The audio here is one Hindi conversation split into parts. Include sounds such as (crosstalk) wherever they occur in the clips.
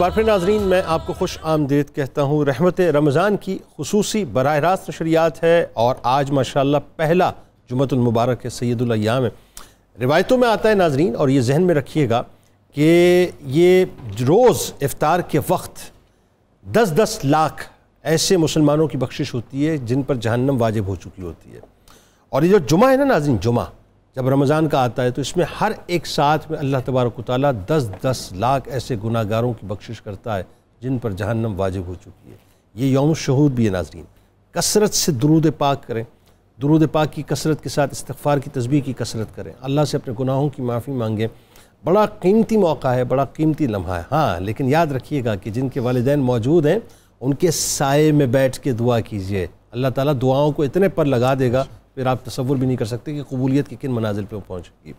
बार फिर नाजरीन मैं आपको खुश आमदेद कहता हूँ रहमत रमज़ान की खसूस बरह रास्त नशरियात है और आज माशा पहला जुमतुलमबारक है सैदुल्याम है रिवायतों में आता है नाजरीन और ये जहन में रखिएगा कि ये रोज़ इफ़ार के वक्त दस दस लाख ऐसे मुसलमानों की बख्शिश होती है जिन पर जहन्नम वाजिब हो चुकी होती है और ये जो जुमा है ना नाजरीन जुमा जब रमज़ान का आता है तो इसमें हर एक साथ में अल्लाह तबारक ताली दस दस लाख ऐसे गुनागारों की बख्शिश करता है जिन पर जहन्नम वाजिब हो चुकी है ये यौम शहूद भी है नाजरीन कसरत से दरूद पाक करें दरूद पाक की कसरत के साथ इस्तफ़ार की तस्वीर की कसरत करें अल्लाह से अपने गुनाहों की माफ़ी मांगें बड़ा कीमती मौका है बड़ा कीमती लम्हा है हाँ लेकिन याद रखिएगा कि जिनके वालदे मौजूद हैं उनके साय में बैठ के दुआ कीजिए अल्लाह ताला दुआओं को इतने पर लगा देगा फिर आप तस्वुर भी नहीं कर सकते कि कबूलियत के किन मनाजिल पर पहुँचेगी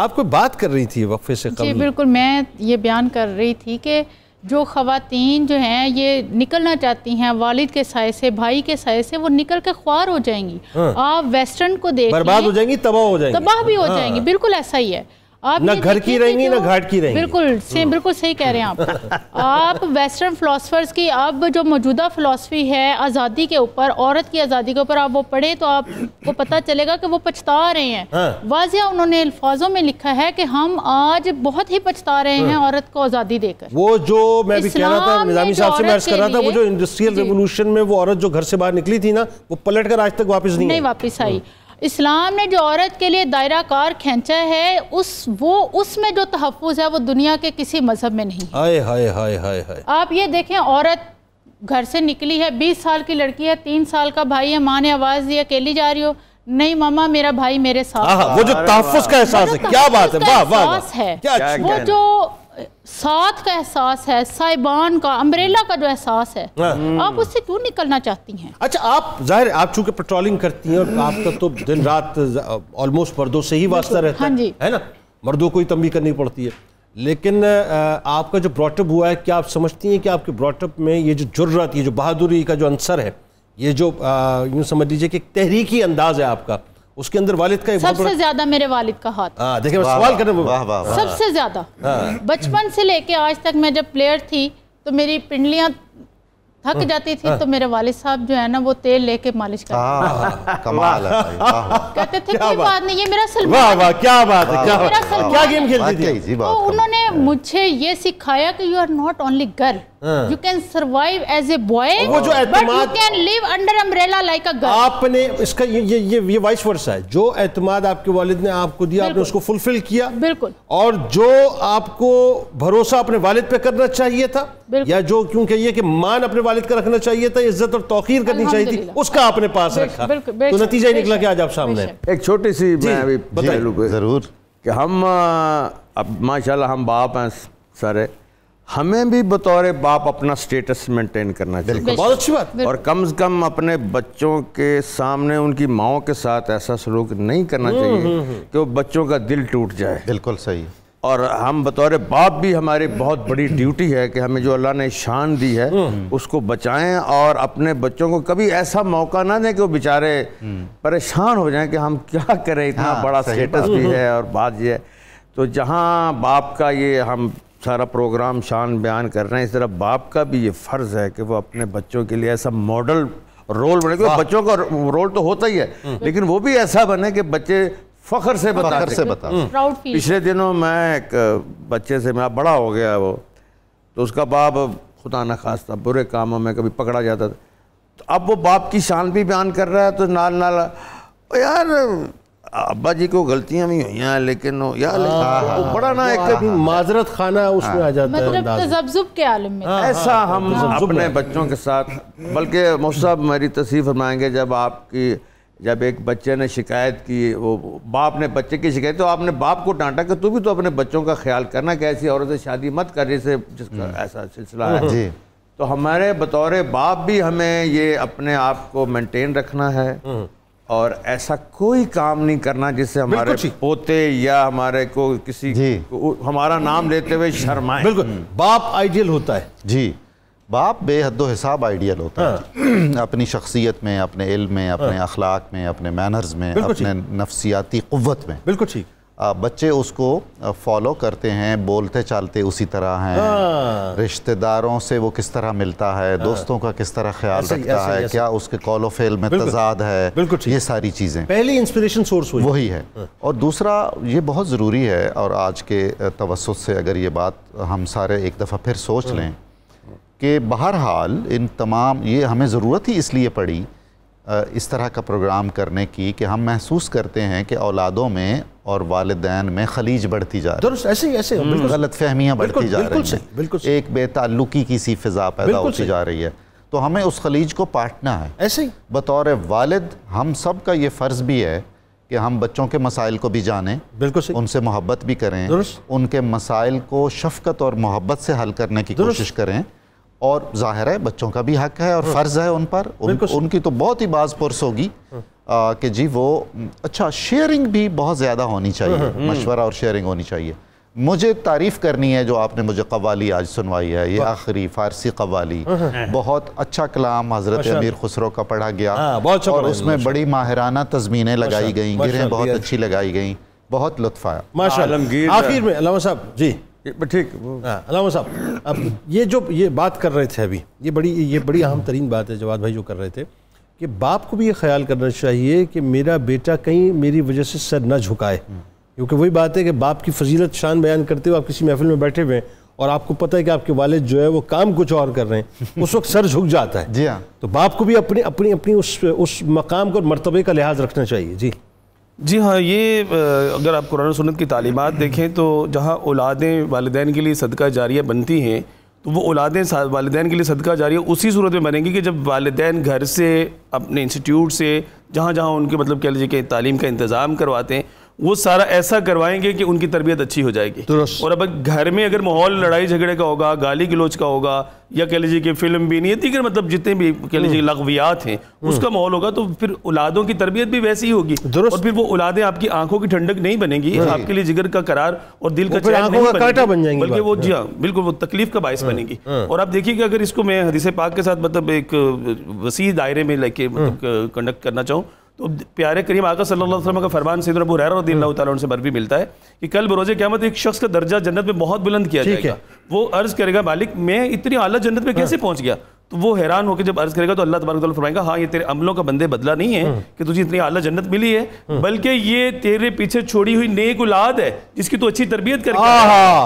आप कोई बात कर रही थी वक्फे से जी बिल्कुल मैं ये बयान कर रही थी कि जो ख़वातीन जो हैं ये निकलना चाहती हैं वालिद के साय से भाई के साय से वो निकल के ख्वार हो जाएंगी हाँ। आप वेस्टर्न को देख बर्बाद हो जाएंगी तबाह हो जाएंगी तबाह भी हो हाँ। जाएंगी बिल्कुल ऐसा ही है आप ना घर की रहेंगी ना घाट की रहेंगी बिल्कुल सेम बिल्कुल सही कह रहे हैं आप (laughs) आप वेस्टर्न फिलोसफर्स की अब जो मौजूदा फिलोसफी है आज़ादी के ऊपर औरत की आज़ादी के ऊपर आप वो पढ़े तो आपको पता चलेगा कि वो पछता रहे हैं हाँ। वाजिया उन्होंने अल्फाजों में लिखा है कि हम आज बहुत ही पछता रहे हैं हाँ। औरत को आज़ादी देकर वो जो मैं भी कह रहा था निजामी साहब से कर रहा था वो जो इंडस्ट्रियल रेवोल्यूशन में वो औरत जो घर से बाहर निकली थी ना वो पलट कर आज तक वापस नहीं वापस आई हाँ। इस्लाम ने जो औरत के लिए दायरा कार खींचा है उस वो उसमें जो तहफ़ है वो दुनिया के किसी मज़हब में नहीं हाय हाय हाय हाय हाय आप ये देखें औरत घर से निकली है बीस साल की लड़की है तीन साल का भाई है माँ ने आवाज़ दी अकेली जा रही हो नहीं मामा मेरा भाई मेरे साथ वो जो तहफ़ का एहसास है क्या बात है है वो जो साथ का एहसास है साइबान का अम्ब्रेला का जो एहसास है हाँ। आप उससे क्यों निकलना चाहती हैं अच्छा आप जाहिर आप चूंकि पेट्रोलिंग करती हैं और आपका तो दिन रात ऑलमोस्ट मर्दों से ही वास्ता रहता हाँ जी। है ना मर्दों को ही तंबी करनी पड़ती है लेकिन आपका जो ब्रॉटअप हुआ है क्या आप समझती हैं कि आपके ब्रॉटअप में ये जो जुर्रत ये जो बहादुरी का जो अंसर है ये जो यूँ समझ लीजिए कि तहरीकी अंदाज है आपका उसके अंदर वालिद का सबसे ज्यादा मेरे वालिद का हाथ आ, हाँ, देखे सवाल करने सबसे ज्यादा हाँ। बचपन से लेके आज तक मैं जब प्लेयर थी तो मेरी पिंडलियाँ थक हाँ। जाती थी हाँ। तो मेरे वाले साहब जो है ना वो तेल लेके मालिश हाँ, करते कमाल कहते थे कोई बात नहीं ये मेरा सलमान वाह वाह क्या बात है क्या क्या गेम खेलती थी तो उन्होंने मुझे ये सिखाया कि you are not only girl you can survive as a boy but you can live under umbrella like a girl आपने इसका ये ये ये, ये वाइस वर्सा है जो एतमाद आपके वालिद ने आपको दिया आपने उसको फुलफिल किया बिल्कुल और जो आपको भरोसा अपने वालिद पे करना चाहिए था या जो क्योंकि ये कि मान अपने वालिद वालिद का रखना चाहिए था इज्जत और तोखीर करनी चाहिए थी उसका आपने पास रखा तो नतीजा ही निकला कि आज आप सामने एक छोटी सी मैं अभी बताइए जरूर कि हम अब माशाल्लाह हम बाप हैं सारे हमें भी बतौर बाप अपना स्टेटस मेंटेन करना चाहिए बहुत अच्छी बात और कम से कम अपने बच्चों के सामने उनकी माओ के साथ ऐसा सलूक नहीं करना हम्म, चाहिए हम्म, हम्म। कि वो बच्चों का दिल टूट जाए बिल्कुल सही और हम बतौर बाप भी हमारी बहुत बड़ी ड्यूटी है कि हमें जो अल्लाह ने शान दी है हम्म। उसको बचाएं और अपने बच्चों को कभी ऐसा मौका ना दें कि वो बेचारे हम्म। परेशान हो जाएं कि हम क्या करें इतना हाँ, बड़ा स्टेटस भी है और बात ये है तो जहाँ बाप का ये हम सारा प्रोग्राम शान बयान कर रहे हैं इस तरह बाप का भी ये फ़र्ज़ है कि वो अपने बच्चों के लिए ऐसा मॉडल रोल बने क्योंकि बच्चों का रोल तो होता ही है हम्म। लेकिन वो भी ऐसा बने कि बच्चे फखर से बता फखर से बता हम्म। पिछले दिनों मैं एक बच्चे से मैं बड़ा हो गया वो तो उसका बाप खुदा न खास था बुरे कामों में कभी पकड़ा जाता था तो अब वो बाप की शान भी बयान कर रहा है तो नाल नाल यार अब्बा जी को गलतियां भी हुई हैं लेकिन यार हाँ, वो हाँ, हाँ। बड़ा ना एक माजरत खाना उसमें आ जाता मतलब तो के आलम में ऐसा हम अपने बच्चों के साथ बल्कि मुफ्त मेरी तसीफ फरमाएंगे जब आपकी जब एक बच्चे ने शिकायत की वो बाप ने बच्चे की शिकायत तो आपने बाप को डांटा कि तू भी तो अपने बच्चों का ख्याल करना कि ऐसी औरत से शादी मत कर जैसे जिसका हम्म। ऐसा सिलसिला है जी तो हमारे बतौर बाप भी हमें ये अपने आप को मेंटेन रखना है हम्म। और ऐसा कोई काम नहीं करना जिससे हमारे पोते या हमारे को किसी को हमारा नाम लेते हुए शर्माए बिल्कुल हम्म। बाप आइडियल होता है जी बाप बेहद हिसाब आइडियल होता है हाँ। (clears throat) अपनी शख्सियत में अपने इल्म में अपने हाँ। अखलाक में अपने मैनर्स में अपने नफसियाती कुत में बिल्कुल ठीक बच्चे उसको फॉलो करते हैं बोलते चालते उसी तरह हैं हाँ। रिश्तेदारों से वो किस तरह मिलता है दोस्तों का किस तरह ख्याल रखता ऐसे, है ऐसे, क्या उसके कॉलो फेल में तजाद है ये सारी चीज़ें पहली इंस्पिरेशन सोर्स वही है और दूसरा ये बहुत ज़रूरी है और आज के तवसत से अगर ये बात हम सारे एक दफ़ा फिर सोच लें कि बहरहाल इन तमाम ये हमें ज़रूरत ही इसलिए पड़ी इस तरह का प्रोग्राम करने की कि हम महसूस करते हैं कि औलादों में और वालदेन में खलीज बढ़ती जा रही है ऐसे ऐसे हम्म। गलत फहमियाँ बढ़ती जा रही हैं बिल्कुल एक बेताल्लुकी की सी फ़िज़ा पैदा होती जा रही है तो हमें उस खलीज को पाटना है ऐसे ही बतौर वालद हम सब का ये फ़र्ज़ भी है कि हम बच्चों के मसाइल को भी जानें बिल्कुल उनसे मोहब्बत भी करें उनके मसाइल को शफकत और मोहब्बत से हल करने की कोशिश करें और जाहिर है बच्चों का भी हक है और हाँ। फ़र्ज़ है उन पर उन, उनकी तो बहुत ही बाज पुरस होगी हाँ। कि जी वो अच्छा शेयरिंग भी बहुत ज़्यादा होनी चाहिए हाँ, हम्म। मशवरा और शेयरिंग होनी चाहिए मुझे तारीफ़ करनी है जो आपने मुझे कवाली आज सुनवाई है ये आखिरी फ़ारसी कवाली बहुत अच्छा कलाम हज़रत अमीर खुसरो का पढ़ा गया आ, बहुत अच्छा और उसमें बड़ी माहराना तजमीने लगाई गई गिरें बहुत अच्छी लगाई गई बहुत लुत्फ आया माशा आखिर में साहब जी ठीक हाँ, अलामा साहब अब ये जो ये बात कर रहे थे अभी ये बड़ी ये बड़ी अहम तरीन बात है जवाब भाई जो कर रहे थे कि बाप को भी ये ख्याल करना चाहिए कि मेरा बेटा कहीं मेरी वजह से सर न झुकाए हम्म। क्योंकि वही बात है कि बाप की फजीलत शान बयान करते हुए आप किसी महफिल में बैठे हुए हैं और आपको पता है कि आपके वालिद जो है वो काम कुछ और कर रहे हैं उस वक्त सर झुक जाता है (laughs) जी हाँ तो बाप को भी अपनी अपनी अपनी उस उस मकाम को मरतबे का लिहाज रखना चाहिए जी जी हाँ ये अगर आप कुरान सुनत की तालीमत देखें तो जहाँ औलादें वालदेन के लिए सदका जारिया बनती हैं तो वो औलादें वालदेन के लिए सदका जारिया उसी सूरत में बनेंगी कि जब वालदेन घर से अपने इंस्टीट्यूट से जहाँ जहाँ उनके मतलब कह लीजिए कि तालीम का इंतज़ाम करवाते हैं वो सारा ऐसा करवाएंगे कि उनकी तरबियत अच्छी हो जाएगी और अब घर में अगर माहौल लड़ाई झगड़े का होगा गाली गलोच का होगा या कह लीजिए कि फिल्म भी नहीं है दीगर मतलब जितने भी कह लीजिए हम्म। लगवियात हैं हम्म। उसका माहौल होगा तो फिर उलादों की तरबियत भी वैसी ही होगी और फिर वो उलादे आपकी आंखों की ठंडक नहीं बनेगी आपके लिए जिगर का करार और दिल का बन बल्कि वो हाँ। जी हाँ बिल्कुल वो तकलीफ का बायस हाँ। बनेगी हाँ। और आप देखिए कि अगर इसको मैं हदीस पाक के साथ मतलब एक वसी दायरे में लेके मतलब कंडक्ट करना चाहूँ तो प्यारे करीम आका सल्लल्लाहु अलैहि वसल्लम का फरमान सैद अबू रदी अल्लाह से बरवी मिलता है कि कल बरोजे क़्यामत एक शख्स का दर्जा जन्नत में बहुत बुलंद किया जाएगा वो अर्ज़ करेगा मालिक मैं इतनी आला जन्नत में हाँ। कैसे पहुंच गया तो वो हैरान होकर जब अर्ज करेगा तो अल्लाह तबारक फरमाएगा हाँ ये तेरे अमलों का बंदे बदला नहीं है हम्म। कि तुझे इतनी आला जन्नत मिली है हम्म। बल्कि ये तेरे पीछे छोड़ी हुई नेक उलाद है जिसकी तू तो अच्छी तरबियत कर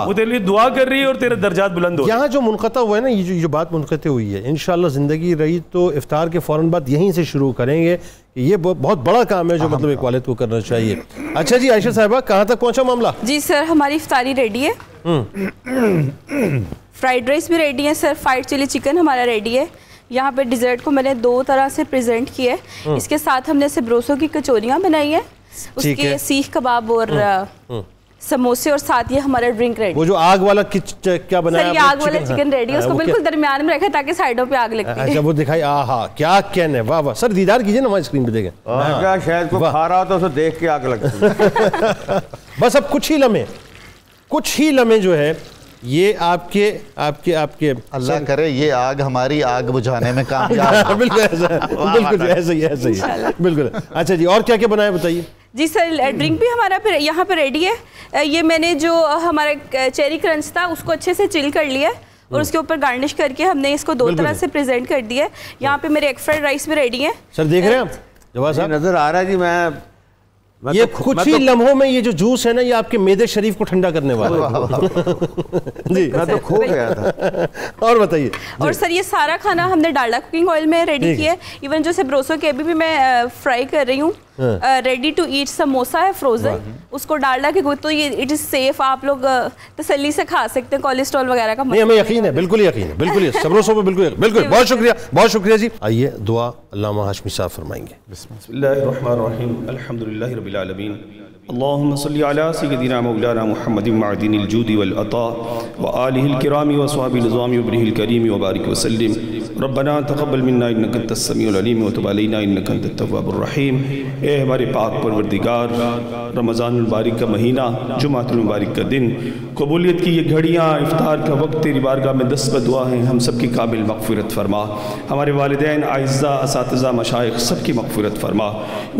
वो तेरे लिए दुआ कर रही है और तेरे दर्जात बुलंद हो यहाँ जो मुनता हुआ है ना ये जो ये बात मुनत हुई है इन ज़िंदगी रही तो इफ्तार के फौरन बाद यहीं से शुरू करेंगे ये बहुत बड़ा काम है जो मतलब एक वालद को करना चाहिए अच्छा जी आयशा साहबा कहाँ तक पहुँचा मामला जी सर हमारी इफ्तारी रेडी है हम्म। (clears throat) फ्राइड राइस भी रेडी है सर फ्राइड चिली चिकन हमारा रेडी है यहाँ पे डिज़र्ट को मैंने दो तरह से प्रेजेंट किया है हम्म. इसके साथ हमने ब्रोसो की कचोरियाँ बनाई है उसके है। सीख कबाब और हम्म. हम्म. समोसे और साथ ये हमारा ड्रिंक रेडी वो जो आग वाला क्या बनाया सर ये आग वाला चिकन रेडी है हाँ. उसको बिल्कुल दरमियान में रखा ताकि साइडों पे आग लगती अच्छा, है जब वो दिखाई आहा क्या कहने है वाह वाह सर दीदार कीजिए ना हमारी स्क्रीन पे देखें मैं हाँ. क्या शायद को खा रहा था उसे देख के आग लगती (laughs) बस अब कुछ ही लम्हे कुछ ही लम्हे जो है ये आपके आपके आपके अल्लाह करे ये आग हमारी आग बुझाने में काम (laughs) बिल्कुल बिल्कुल ऐसा ही ऐसा ही बिल्कुल अच्छा जी और क्या क्या बनाए बताइए जी सर ड्रिंक भी हमारा पर यहाँ पर रेडी है ये मैंने जो हमारा चेरी क्रंच था उसको अच्छे से चिल कर लिया और हम्म। उसके ऊपर गार्निश करके हमने इसको दो तरह से प्रेजेंट कर दिया यहाँ पे मेरे एग फ्राइड राइस भी रेडी है सर देख रहे हैं आप नज़र आ रहा है जी मैं ये तो, कुछ ही तो, लम्हों में ये जो जूस है ना ये आपके मेदे शरीफ को ठंडा करने वाला है जी मैं तो खो गया था और बताइए और सर ये सारा खाना हमने डालडा कुकिंग ऑयल में रेडी किया है इवन जो से ब्रोसो के अभी भी मैं फ्राई कर रही हूँ रेडी टू ईट समोसा है फ्रोजन उसको डाल डाल के तो ये इट इज सेफ आप लोग तसली से खा सकते हैं कोलेस्ट्रॉल वगैरह का नहीं हमें मतलब यकीन है बिल्कुल यकीन है बिल्कुल समोसों पर बिल्कुल बिल्कुल (laughs) बहुत शुक्रिया बहुत शुक्रिया जी आइए दुआ अल्लामा हाशमी साहब फरमाएंगे अल्हम्दुलिल्लाह रब्बिल आलमीन اللهم صل على سيدنا مولانا محمد المعدن الجود والعطاء وآله الكرام وصحبه النظام وبره الكريم وبارك وسلم ربنا تقبل منا انك انت السميع العليم وتب علينا انك انت التواب الرحيم ए हमारे पाक परवरदिगार रमज़ान मुबारक का महीना जुमात मुबारक का दिन कबूलियत की ये घड़ियाँ इफ्तार का वक्त तेरी बारगाह में दस पर दुआ है हम सब की काबिल मकफूरत फरमा हमारे वालदे आयजा इस मशाइ सब की मकफूरत फरमा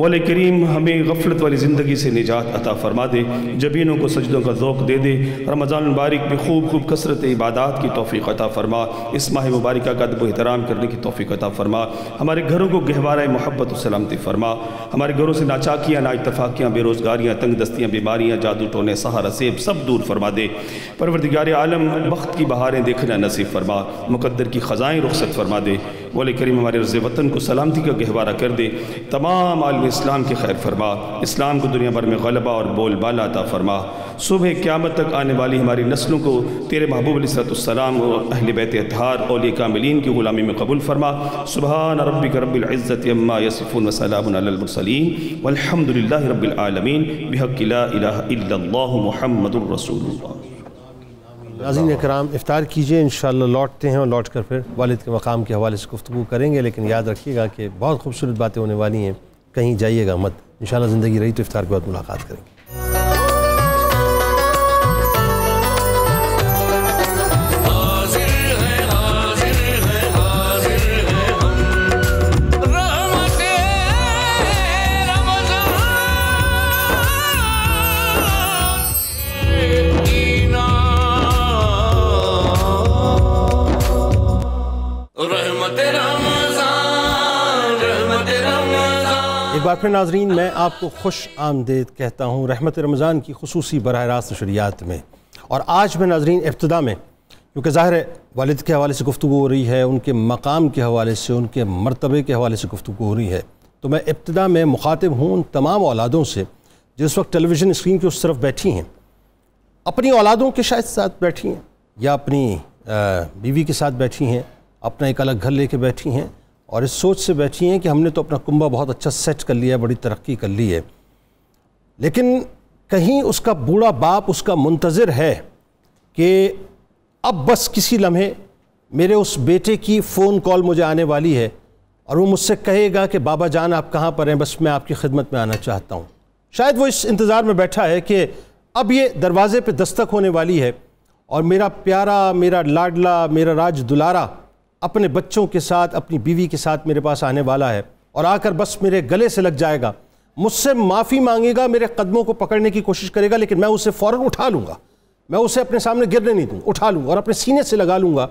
वाल करीम हमें गफलत वाली ज़िंदगी से निजात अता फरमा दे जबीनों को सजदों का ओक़ दे दे रमज़ान मुबारक में खूब खूब कसरत इबादत की तोफ़ी अता फरमा इस माह मुबारक का अदब एहतराम करने की तोफ़ी अता फरमा हमारे घरों को गहवारा मोहब्बत सलामती फरमा हमारे कारीगरों से नाचाकियाँ ना इतफाक़ियाँ बेरोज़गारियाँ तंग दस्तियाँ बीमारियाँ जादू टोने सहारा सेब सब दूर फरमा दे परवरदिगार आलम वक्त की बहारें देखना नसीब फरमा मुकद्दर की ख़ज़ाएँ रुखसत फरमा दे वाले करीम हमारे रज़ वतन को सलामती का गहवारा कर दे तमाम आलम इस्लाम की खैर फरमा इस्लाम को दुनिया भर में गलबा और बोल बाला अता फरमा सुबह क्यामत तक आने वाली हमारी नस्लों को तेरे महबूब सलाम और अहल बैत अतहार और कामिलीन की ग़ुलामी में कबूल फरमा सुबह रबी करबिल्ज़त अम्मा यसफ़ुल रबालमीन बहक़ महमद रसूल नाजीन कराम इफ़ार कीजिए इन लौटते हैं और लौट कर फिर वालद के मकाम के हवाले से गुफ्तु करेंगे लेकिन याद रखिएगा कि बहुत खूबसूरत बातें होने वाली हैं कहीं जाइएगा मत इन ज़िंदगी रही तो इफ़ार के बाद मुलाकात करेंगे बार फिर नाजरीन मैं आपको खुश आमदेद कहता हूँ रहमत रमज़ान की खसूसी बरह रास्त नशरियात में और आज मैं नाजरीन इब्तदा में क्योंकि ज़ाहिर है वालद के हवाले से गुफ्तु हो रही है उनके मकाम के हवाले से उनके मरतबे के हवाले से गुफ्तु हो रही है तो मैं इब्तदा में मुखातिब हूँ उन तमाम औलादों से जिस वक्त टेलीविज़न स्क्रीन की उस तरफ बैठी हैं अपनी औलादों के शायद साथ बैठी हैं या अपनी बीवी के साथ बैठी हैं अपना एक अलग घर कर बैठी हैं और इस सोच से बैठी हैं कि हमने तो अपना कुंबा बहुत अच्छा सेट कर लिया है बड़ी तरक्की कर ली है लेकिन कहीं उसका बूढ़ा बाप उसका मुंतज़र है कि अब बस किसी लम्हे मेरे उस बेटे की फ़ोन कॉल मुझे आने वाली है और वो मुझसे कहेगा कि बाबा जान आप कहाँ पर हैं बस मैं आपकी खिदमत में आना चाहता हूँ शायद वो इस इंतज़ार में बैठा है कि अब ये दरवाज़े पे दस्तक होने वाली है और मेरा प्यारा मेरा लाडला मेरा राज दुलारा अपने बच्चों के साथ अपनी बीवी के साथ मेरे पास आने वाला है और आकर बस मेरे गले से लग जाएगा मुझसे माफ़ी मांगेगा मेरे कदमों को पकड़ने की कोशिश करेगा लेकिन मैं उसे फ़ौर उठा लूँगा मैं उसे अपने सामने गिरने नहीं दूँ उठा लूँगा और अपने सीने से लगा लूँगा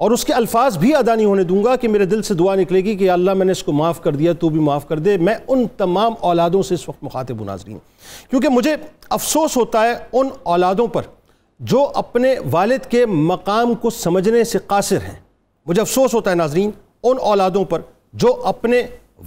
और उसके अल्फाज भी अदा नहीं होने दूंगा कि मेरे दिल से दुआ निकलेगी कि अल्लाह मैंने इसको माफ़ कर दिया तो भी माफ़ कर दे मैं उन तमाम औलादों से इस वक्त मुखातिब नाजरीन क्योंकि मुझे अफसोस होता है उन औलादों पर जो अपने वालद के मकाम को समझने से कासिर हैं मुझे अफसोस होता है नाजरीन उन औलादों पर जो अपने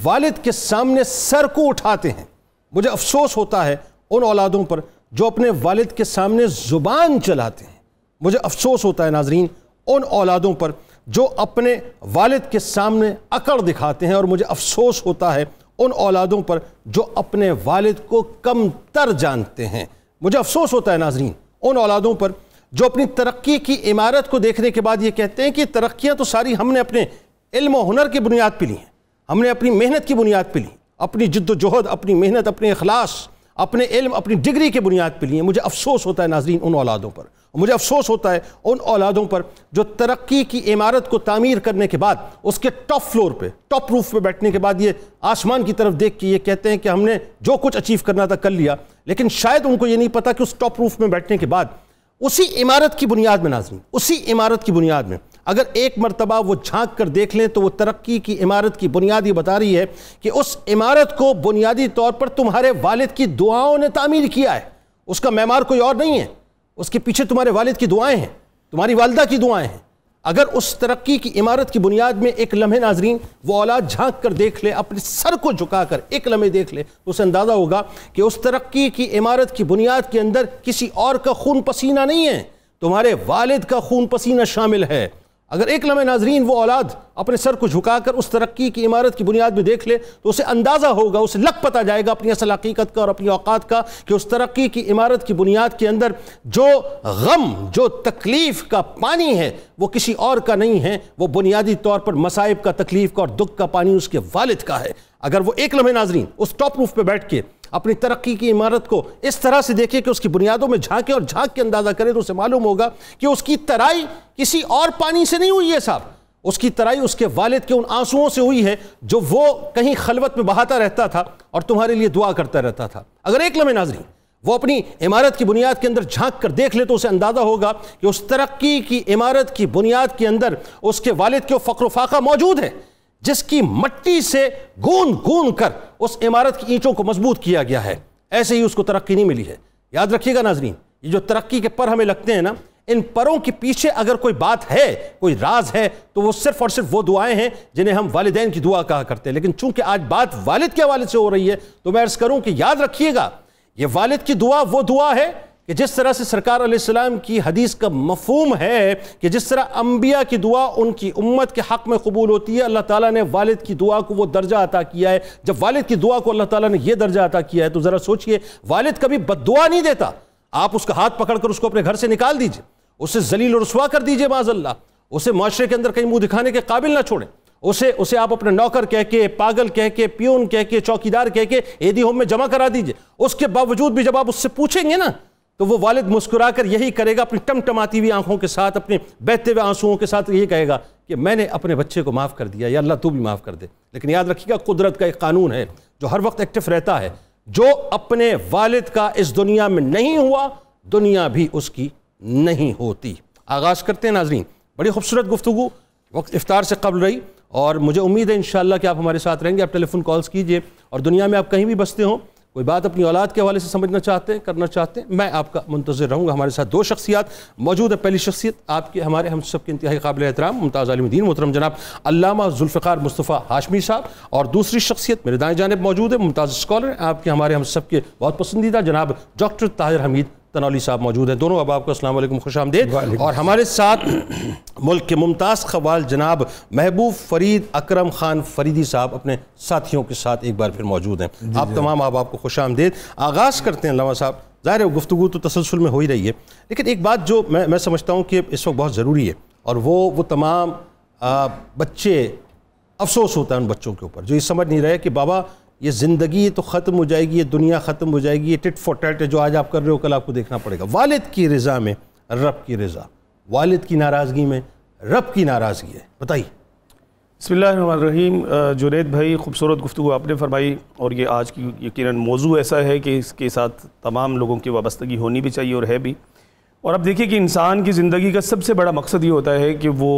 वालिद के सामने सर को उठाते हैं मुझे अफसोस होता है उन औलादों पर जो अपने वालिद के सामने ज़ुबान चलाते हैं मुझे अफसोस होता है नाजरीन उन औलादों पर जो अपने वालिद के सामने अकड़ दिखाते हैं और मुझे अफसोस होता है उन औलादों पर जो अपने वालिद को कम तर जानते हैं मुझे अफसोस होता है नाजरीन उन औलादों पर जो अपनी तरक्की की इमारत को देखने के बाद ये कहते हैं कि तरक्कियाँ तो सारी हमने अपने इल्म और हुनर की बुनियाद पर ली हैं हमने अपनी मेहनत की बुनियाद पर ली अपनी जद्दोजहद अपनी मेहनत अपने अखलास अपने इल्म अपनी डिग्री की बुनियाद पर लिए मुझे अफसोस होता है नाजरीन उन औलादों पर मुझे अफसोस होता है उन औलादों पर जो तरक्की की इमारत को तामीर करने के बाद उसके टॉप फ्लोर पे टॉप रूफ पे बैठने के बाद ये आसमान की तरफ देख के ये कहते हैं कि हमने जो कुछ अचीव करना था कर लिया लेकिन शायद उनको ये नहीं पता कि उस टॉप रूफ में बैठने के बाद उसी इमारत की बुनियाद में नाजरी उसी इमारत की बुनियाद में अगर एक मरतबा वो झांक कर देख लें तो वो तरक्की की इमारत की बुनियाद ये बता रही है कि उस इमारत को बुनियादी तौर पर तुम्हारे वालिद की दुआओं ने तामीर किया है उसका मैमार कोई और नहीं है उसके पीछे तुम्हारे वालिद की दुआएं हैं तुम्हारी वालदा की दुआएं हैं अगर उस तरक्की की इमारत की बुनियाद में एक लम्हे नाजरीन वो औलाद झांक कर देख ले अपने सर को झुका कर एक लम्हे देख ले तो उसे अंदाज़ा होगा कि उस तरक्की की इमारत की बुनियाद के अंदर किसी और का खून पसीना नहीं है तुम्हारे वालिद का खून पसीना शामिल है अगर एक लम्हे नाजरीन वो औलाद अपने सर को झुकाकर उस तरक्की की इमारत की बुनियाद में देख ले तो उसे अंदाज़ा होगा उसे लक पता जाएगा अपनी असल हकीकत का और अपनी औकात का कि उस तरक्की की इमारत की बुनियाद के अंदर जो गम जो तकलीफ़ का पानी है वो किसी और का नहीं है वो बुनियादी तौर पर मसाइब का तकलीफ़ का और दुख का पानी उसके वालद का है अगर वो एक लम्हे नाजरीन उस टॉप रूफ पे बैठ के अपनी तरक्की की इमारत को इस तरह से देखे कि उसकी बुनियादों में झांके और झांक के अंदाज़ा करें तो उसे मालूम होगा कि उसकी तराई किसी और पानी से नहीं हुई है साहब उसकी तराई उसके वालिद के उन आंसुओं से हुई है जो वो कहीं खलवत में बहाता रहता था और तुम्हारे लिए दुआ करता रहता था अगर एक लम्हे नाजरी वो अपनी इमारत की बुनियाद के अंदर झांक कर देख ले तो उसे अंदाज़ा होगा कि उस तरक्की की इमारत की बुनियाद के अंदर उसके वालिद के फ़क्र फाका मौजूद है जिसकी मट्टी से गूंद गूंद कर उस इमारत की ईंटों को मजबूत किया गया है ऐसे ही उसको तरक्की नहीं मिली है याद रखिएगा नाजरीन ये जो तरक्की के पर हमें लगते हैं ना इन परों के पीछे अगर कोई बात है कोई राज है तो वो सिर्फ और सिर्फ वो दुआएं हैं जिन्हें हम वालदेन की दुआ कहा करते हैं लेकिन चूंकि आज बात वालिद के हवाले से हो रही है तो मैं अर्ज़ करूं कि याद रखिएगा ये वालिद की दुआ वो दुआ है कि जिस तरह से सरकार सलाम की हदीस का मफहम है कि जिस तरह अम्बिया की दुआ उनकी उम्मत के हक़ में कबूल होती है अल्लाह ताला ने वालिद की दुआ को वो दर्जा अता किया है जब वालिद की दुआ को अल्लाह ताला ने यह दर्जा अता किया है तो ज़रा सोचिए वालिद कभी बद नहीं देता आप उसका हाथ पकड़ कर उसको अपने घर से निकाल दीजिए उसे जलील और रसवा कर दीजिए माजल्ला उसे माशरे के अंदर कहीं मुँह दिखाने के काबिल ना छोड़ें उसे उसे आप अपने नौकर कह के पागल कह के प्यून कह के चौकीदार कह के एदी होम में जमा करा दीजिए उसके बावजूद भी जब आप उससे पूछेंगे ना तो वो वालिद मुस्कुरा कर यही करेगा अपनी टमटमाती हुई आंखों के साथ अपने बहते हुए आंसुओं के साथ यही कहेगा कि मैंने अपने बच्चे को माफ़ कर दिया या अल्लाह तू भी माफ़ कर दे लेकिन याद रखिएगा कुदरत का एक कानून है जो हर वक्त एक्टिव रहता है जो अपने वालिद का इस दुनिया में नहीं हुआ दुनिया भी उसकी नहीं होती आगाज़ करते हैं नाजरीन बड़ी खूबसूरत गुफ्तु वक्त इफ्तार से कबल रही और मुझे उम्मीद है इन कि आप हमारे साथ रहेंगे आप टेलीफोन कॉल्स कीजिए और दुनिया में आप कहीं भी बसते हों कोई बात अपनी औलाद के हवाले से समझना चाहते हैं करना चाहते हैं मैं आपका मुंतजर रहूँगा हमारे साथ दो शख्सियात मौजूद है पहली शख्सियत आपके हमारे हम सब के इंतहाई काबिल एहतराम मुमताज़ आलमदीन मोहतरम जनाब अल्लामा जुल्फ़ार मुस्तफ़ा हाशमी साहब और दूसरी शख्सियत मेरे दाएँ जानब मौजूद है मुमताज़ स्कॉलर आपके हमारे हम सब के बहुत पसंदीदा जनाब डॉक्टर ताहिर हमीद तनौली साहब मौजूद हैं दोनों अब आपको असल खुश आमदे और हमारे साथ मुल्क के मुमताज़ खवाल जनाब महबूब फरीद अकरम ख़ान फरीदी साहब अपने साथियों के साथ एक बार फिर मौजूद हैं आप तमाम अब आपको खुश आमदेद आगाज़ करते हैं लामा साहब ज़ाहिर है गुफ्तु तो तसलसल में हो ही रही है लेकिन एक बात जो मैं मैं समझता हूँ कि इस वक्त बहुत ज़रूरी है और वो वो तमाम आ, बच्चे अफसोस होता है उन बच्चों के ऊपर जो ये समझ नहीं रहे कि बाबा ये ज़िंदगी तो ख़त्म हो जाएगी ये दुनिया ख़त्म हो जाएगी ये टिट फॉर टैट जो आज आप कर रहे हो कल आपको देखना पड़ेगा वालिद की रज़ा में रब की रज़ा वालिद की नाराज़गी में रब की नाराज़गी है बताइए बसमीम जुनेद भाई खूबसूरत गुफ्तु आपने फरमाई और ये आज की यकीन मौजू ऐसा है कि इसके साथ तमाम लोगों की वाबस्तगी होनी भी चाहिए और है भी और अब देखिए कि इंसान की ज़िंदगी का सबसे बड़ा मकसद ये होता है कि वो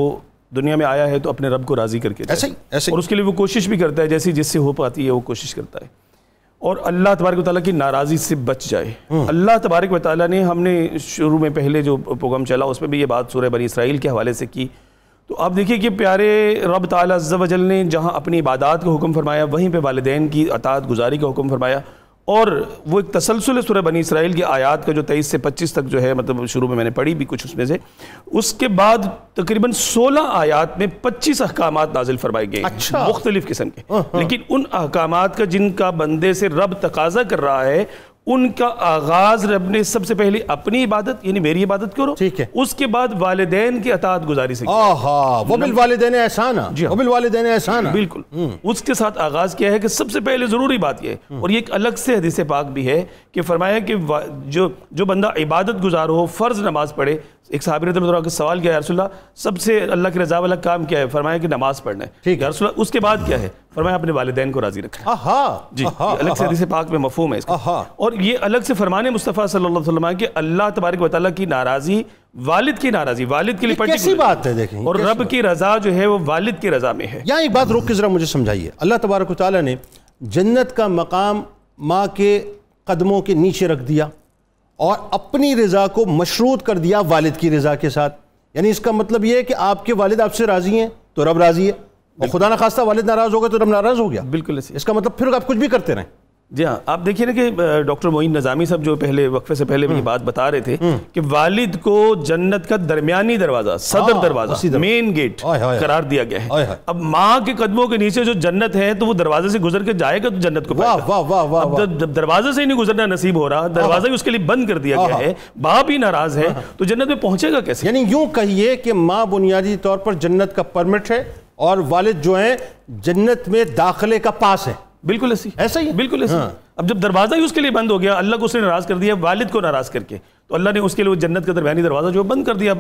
दुनिया में आया है तो अपने रब को राज़ी करके ऐसे ही ऐसे और उसके लिए वो कोशिश भी करता है जैसी जिससे हो पाती है वो कोशिश करता है और अल्लाह तबारक ताली की नाराज़ी से बच जाए हम्म। अल्लाह तबारक वाली ने हमने शुरू में पहले जो प्रोग्राम चला उसमें भी ये बात सूर्य बनी इसराइल के हवाले से की तो आप देखिए कि प्यारे रब ताला ने जहाँ अपनी इबादत का हुक्म फरमाया वहीं पर वालदेन की अतात गुजारी का हुक्म फरमाया और वो एक तसलसल सुर बनी इसराइल की आयात का जो तेईस से पच्चीस तक जो है मतलब शुरू में मैंने पढ़ी भी कुछ उसमें से उसके बाद तकरीबन सोलह आयात में पच्चीस अहकाम नाजिल फरमाए गए अच्छा मुख्तलिफ किस्म के हाँ, हाँ। लेकिन उन अहकाम का जिनका बंदे से रब तकाजा कर रहा है उनका आगाज रब ने सबसे पहले अपनी इबादत यानी मेरी इबादत करो ठीक है उसके बाद वालदेन की अतात गुजारी से वालदेन एहसान जी हाँ। वबिल वालदेन एहसान बिल्कुल हम्म। उसके साथ आगाज किया है कि सबसे पहले ज़रूरी बात यह हम्म। और ये एक अलग से हदीस पाक भी है कि फरमाया कि जो जो बंदा इबादत गुजार हो फ़र्ज नमाज पढ़े एक साहब ने तो सवाल किया रसोल्ला सबसे अल्लाह की रजा वाला काम क्या है फरमाया कि नमाज पढ़ना है ठीक है रसोल्ला उसके बाद क्या है फरमाया अपने वालदेन को राजी रखा है जी अलग से हदीस पाक में मफहम है इसका और ये अलग से फरमाने मुस्तफ़ा सल्लल्लाहु अलैहि वसल्लम के अल्लाह तबारक वाल की नाराज़ी वालिद की नाराज़ी वालिद के लिए कैसी बात है देखिए और रब की रजा जो है वो वालिद की रजा में है यहाँ एक बात रोक के ज़रा मुझे समझाइए अल्लाह तबारक ने जन्नत का मकाम माँ के कदमों के नीचे रख दिया और अपनी रज़ा को मशरूत कर दिया वालिद की रज़ा के साथ यानी इसका मतलब यह है कि आपके वालिद आपसे राज़ी हैं तो रब राज़ी है और खुदा ना खास्ता वालिद नाराज़ हो गया तो रब नाराज़ हो गया बिल्कुल इसका मतलब फिर आप कुछ भी करते रहें जी हाँ आप देखिए ना कि डॉक्टर मोइन नज़ामी साहब जो पहले वक्फे से पहले मेरी हम्म। बात बता रहे थे हम्म। कि वालिद को जन्नत का दरमियानी दरवाज़ा सदर हाँ, दरवाज़ा मेन गेट करार दिया गया है अब माँ के कदमों के नीचे जो जन्नत है तो वो दरवाजे से गुजर के जाएगा तो जन्नत को दरवाजे से ही नहीं गुजरना नसीब हो रहा दरवाजा ही हाँ। उसके लिए बंद कर दिया हाँ, गया है बाप ही नाराज है तो जन्नत में पहुंचेगा कैसे यानी यूं कहिए कि माँ बुनियादी तौर पर जन्नत का परमिट है और वालिद जो है जन्नत में दाखिले का पास है बिल्कुल ऐसी ऐसा ही बिल्कुल ऐसी हाँ। अब जब दरवाज़ा ही उसके लिए बंद हो गया अल्लाह को उसने नाराज़ कर दिया वालिद को नाराज़ करके तो अल्लाह ने उसके लिए जन्नत का दरमियानी दरवाज़ा जो बंद कर दिया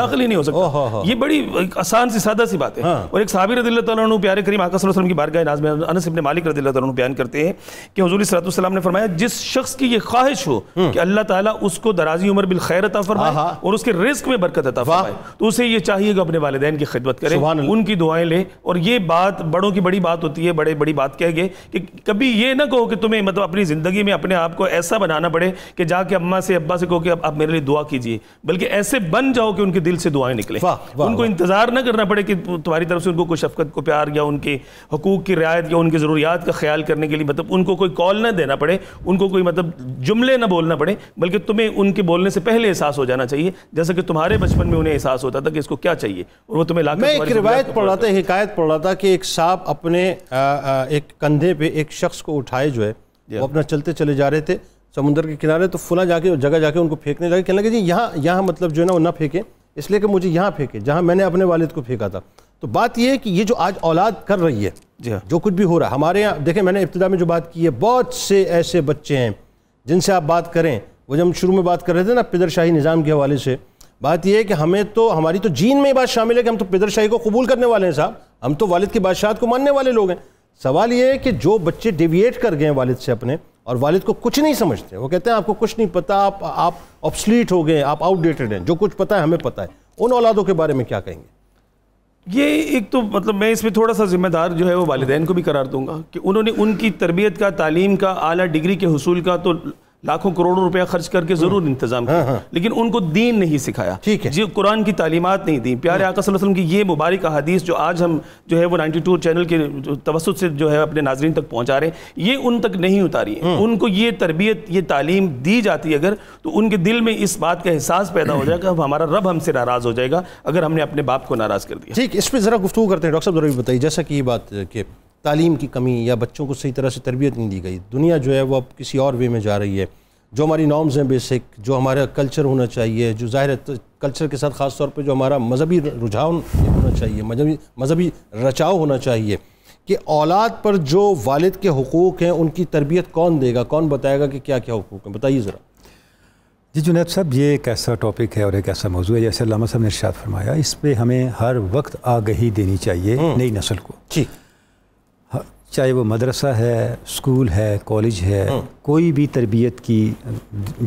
दाखिल ही नहीं हो सकता ये बड़ी आसान सी सादा सी बात है हाँ। और एक साबिर रदी प्यारे करीम आकसम की बार नाज में अनस मालिक रदील बयान करते हैं कि हजूर सलाम ने फरमाया जिस शख्स की ये ख्वाहिश हो हम्म। कि अल्लाह ताला उसको दराजी उम्र बिल खैर अता फरमाए और उसके रिस्क में बरकत अता फरमाए तो उसे ये चाहिए कि अपने वालदेन की खिदमत करे उनकी दुआएं ले और ये बात बड़ों की बड़ी बात होती है बड़े बड़ी बात कह गए कि कभी ये ना कहो कि तुम्हें मतलब अपनी ज़िंदगी में अपने आप को ऐसा बनाना पड़े कि जाके अम्मा से अब्बा से कहो कि कि आप, आप मेरे लिए दुआ कीजिए बल्कि ऐसे बन जाओ कि उनके दिल से दुआएं निकले वा, वा, उनको वा, इंतजार ना करना पड़े कि तुम्हारी तरफ से उनको कोई शफकत को प्यार या उनके हकूक की रियायत या उनकी ज़रूरियात का ख्याल करने के लिए मतलब उनको कोई कॉल ना देना पड़े उनको कोई मतलब जुमले ना बोलना पड़े बल्कि तुम्हें उनके बोलने से पहले एहसास हो जाना चाहिए जैसा कि तुम्हारे बचपन में उन्हें एहसास होता था कि इसको क्या चाहिए और वो तुम्हें मैं एक रिवायत पढ़ रहा था हिकायत पढ़ रहा था कि एक साहब अपने एक कंधे पे एक शख्स को उठाए जो है वो अपना चलते चले जा रहे थे समुद्र के किनारे तो फुला जाके जगह जाके उनको फेंकने लगे कहने लगे जी यहाँ यहाँ मतलब जो है ना वो ना फेंके इसलिए कि मुझे यहाँ फेंके जहाँ मैंने अपने वालिद को फेंका था तो बात यह है कि ये जो आज औलाद कर रही है जी हाँ। जो कुछ भी हो रहा है हमारे यहाँ देखें मैंने इब्तदा में जो बात की है बहुत से ऐसे बच्चे हैं जिनसे आप बात करें वो जब हम शुरू में बात कर रहे थे ना पिदरशाही निज़ाम के हवाले से बात यह है कि हमें तो हमारी तो जीन में ये बात शामिल है कि हम तो पिदरशाही को कबूल करने वाले हैं साहब हम तो वालिद की बादशाहत को मानने वाले लोग हैं सवाल ये है कि जो बच्चे डिविएट कर गए हैं वालिद से अपने और वालिद को कुछ नहीं समझते वो कहते हैं आपको कुछ नहीं पता आप आप ऑप्सलीट हो गए आप आउटडेटेड हैं जो कुछ पता है हमें पता है उन औलादों के बारे में क्या कहेंगे ये एक तो मतलब मैं इसमें थोड़ा सा जिम्मेदार जो है वो वालदेन को भी करार दूंगा कि उन्होंने उनकी तरबियत का तालीम का आला डिग्री के हसूल का तो लाखों करोड़ों रुपया खर्च करके जरूर हम्म। इंतजाम हाँ, किया हाँ, लेकिन उनको दीन नहीं सिखाया ठीक है जी कुरान की तालीमत नहीं दी प्यारे हम्म। आका वसल्लम की ये मुबारक अहादीस जो आज हम जो है वो 92 चैनल के तवसत से जो है अपने नाजरन तक पहुंचा रहे हैं ये उन तक नहीं उतारी है हम्म। उनको ये तरबियत ये तालीम दी जाती अगर तो उनके दिल में इस बात का एहसास पैदा हो जाएगा हमारा रब हमसे नाराज़ हो जाएगा अगर हमने अपने बाप को नाराज़ कर दिया ठीक इस पर ज़रा गुफ्तु करते हैं डॉक्टर साहब जरूर बताइए जैसा कि ये बात तालीम की कमी या बच्चों को सही तरह से तरबियत नहीं दी गई दुनिया जो है वो अब किसी और वे में जा रही है जो हमारी नॉर्म्स हैं बेसिक जो हमारा कल्चर होना चाहिए जो ज़ाहिर कल्चर तो के साथ ख़ास तौर पर जो हमारा मजहबी रुझान होना चाहिए मजहबी मजहबी रचाव होना चाहिए कि औलाद पर जो वालिद के हकूक़ हैं उनकी तरबियत कौन देगा कौन बताएगा कि क्या क्या हकूक़ हैं बताइए ज़रा जी जुनेब साहब ये एक ऐसा टॉपिक है और एक ऐसा मौजू है जैसे लामा साहब ने इर्शाद फरमाया इस पर हमें हर वक्त आगही देनी चाहिए हम्म। नई नस्ल को ठीक चाहे वो मदरसा है स्कूल है कॉलेज है हम्म। कोई भी तरबियत की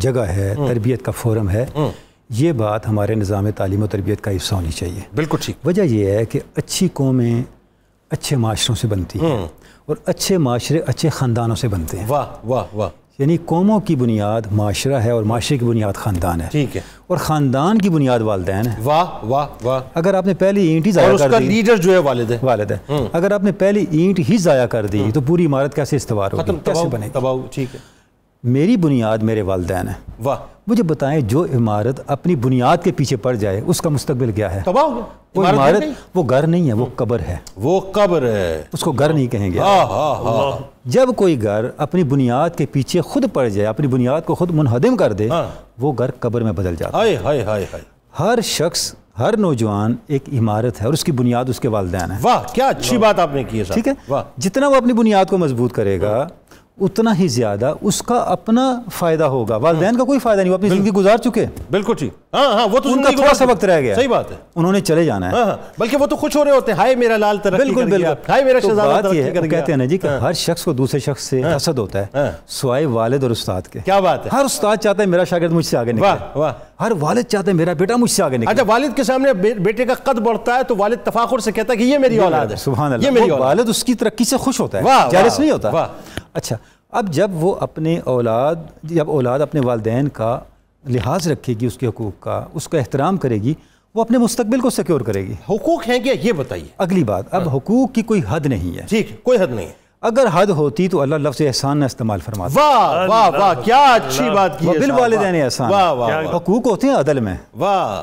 जगह है हम्म। तरबियत का फोरम है हम्म। ये बात हमारे निज़ाम तालीम और तरबियत का हिस्सा होनी चाहिए बिल्कुल ठीक वजह यह है कि अच्छी कौमें अच्छे माशरों से बनती हैं और अच्छे माशरे अच्छे ख़ानदानों से बनते हैं वाह वाह वाह यानी कौमों की बुनियाद माशरा है और माशरे की बुनियाद ख़ानदान है ठीक है और ख़ानदान की बुनियाद वालदेन है वाह वाह वाह अगर आपने पहली ईंट ही ज़ाया कर दी लीडर जो है वालिद है है हम्म। अगर आपने पहली ईंट ही ज़ाया कर दी हम्म। तो पूरी इमारत कैसे इस्तवार होगी कैसे बनेगी ठीक है मेरी बुनियाद मेरे वालदेन है वाह मुझे बताएं जो इमारत अपनी बुनियाद के पीछे पड़ जाए उसका मुस्तबिल क्या है तबाह हो वो इमारत वो घर नहीं है वो कब्र है वो कब्र है उसको घर नहीं कहेंगे हाँ, हाँ, हाँ। जब कोई घर अपनी बुनियाद के पीछे खुद पड़ जाए अपनी बुनियाद को खुद मुनहदम कर दे वो घर कब्र में बदल जाए हाय हाय हाय हर शख्स हर नौजवान एक इमारत है और उसकी बुनियाद उसके वालदेन है वाह क्या अच्छी बात आपने की है ठीक है जितना वो अपनी बुनियाद को मजबूत करेगा उतना ही ज़्यादा उसका अपना फ़ायदा होगा वालदेन का कोई फ़ायदा नहीं वो अपनी ज़िंदगी गुजार चुके बिल्कुल ठीक हाँ हाँ वो तो उनका थोड़ा सा वक्त रह गया सही बात है उन्होंने चले जाना है हाँ, हाँ, बल्कि वो तो खुश हो रहे होते हैं हाय मेरा लाल बिल्कुल बिल्कुल हाय मेरा तो बात ये कहते हैं ना जी कि हाँ। हर शख्स को दूसरे शख्स से हसद होता है वालिद और उस्ताद के क्या बात है हर उस्ताद चाहता है मेरा मुझसे आगे निकले हर वालिद मेरा बेटा मुझसे आगे निकले अच्छा वालिद के सामने बेटे का कद बढ़ता है तो वालिद तफाखुर से कहता है कि ये मेरी औलाद है सुबह ये मेरी वालिद उसकी तरक्की से खुश होता है नहीं होता अच्छा अब जब वो अपने औलाद जब औलाद अपने वालदेन का लिहाज रखेगी उसके हकूक़ का उसका एहतराम करेगी वो अपने मुस्तबिल को सिक्योर करेगी हकूक़ हैं क्या ये बताइए अगली बात अब हकूक़ हाँ। की कोई हद नहीं है ठीक है कोई हद नहीं अगर हद होती तो अल्लाह लफ्ज़ एहसान ना इस्तेमाल फरमा वाह वाह वाह क्या अच्छी बात की बिल वाले एहसान हकूक़ होते हैं अदल में वाह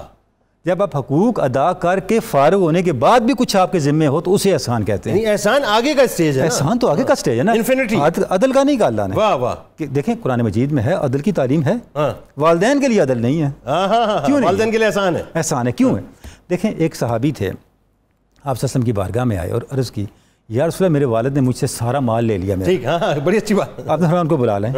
जब आप हकूक अदा करके फारग होने के बाद भी कुछ आपके जिम्मे हो तो उसे एहसान कहते हैं एहसान आगे का स्टेज है एहसान तो आगे का स्टेज है ना इन्फिनिटी अदल का नहीं कहा वाह वाह देखें कुरान मजीद में है अदल की तालीम है हाँ। वालदेन के लिए अदल नहीं है हाँ, हाँ, क्यों वाले के लिए एहसान है एहसान है क्यों है देखें एक सहाबी थे आप ससम की बारगाह में आए और अर्ज़ की यार सुबह मेरे वालद ने मुझसे सारा माल ले लिया ठीक हाँ बड़ी अच्छी बात आप उनको तो बुला लें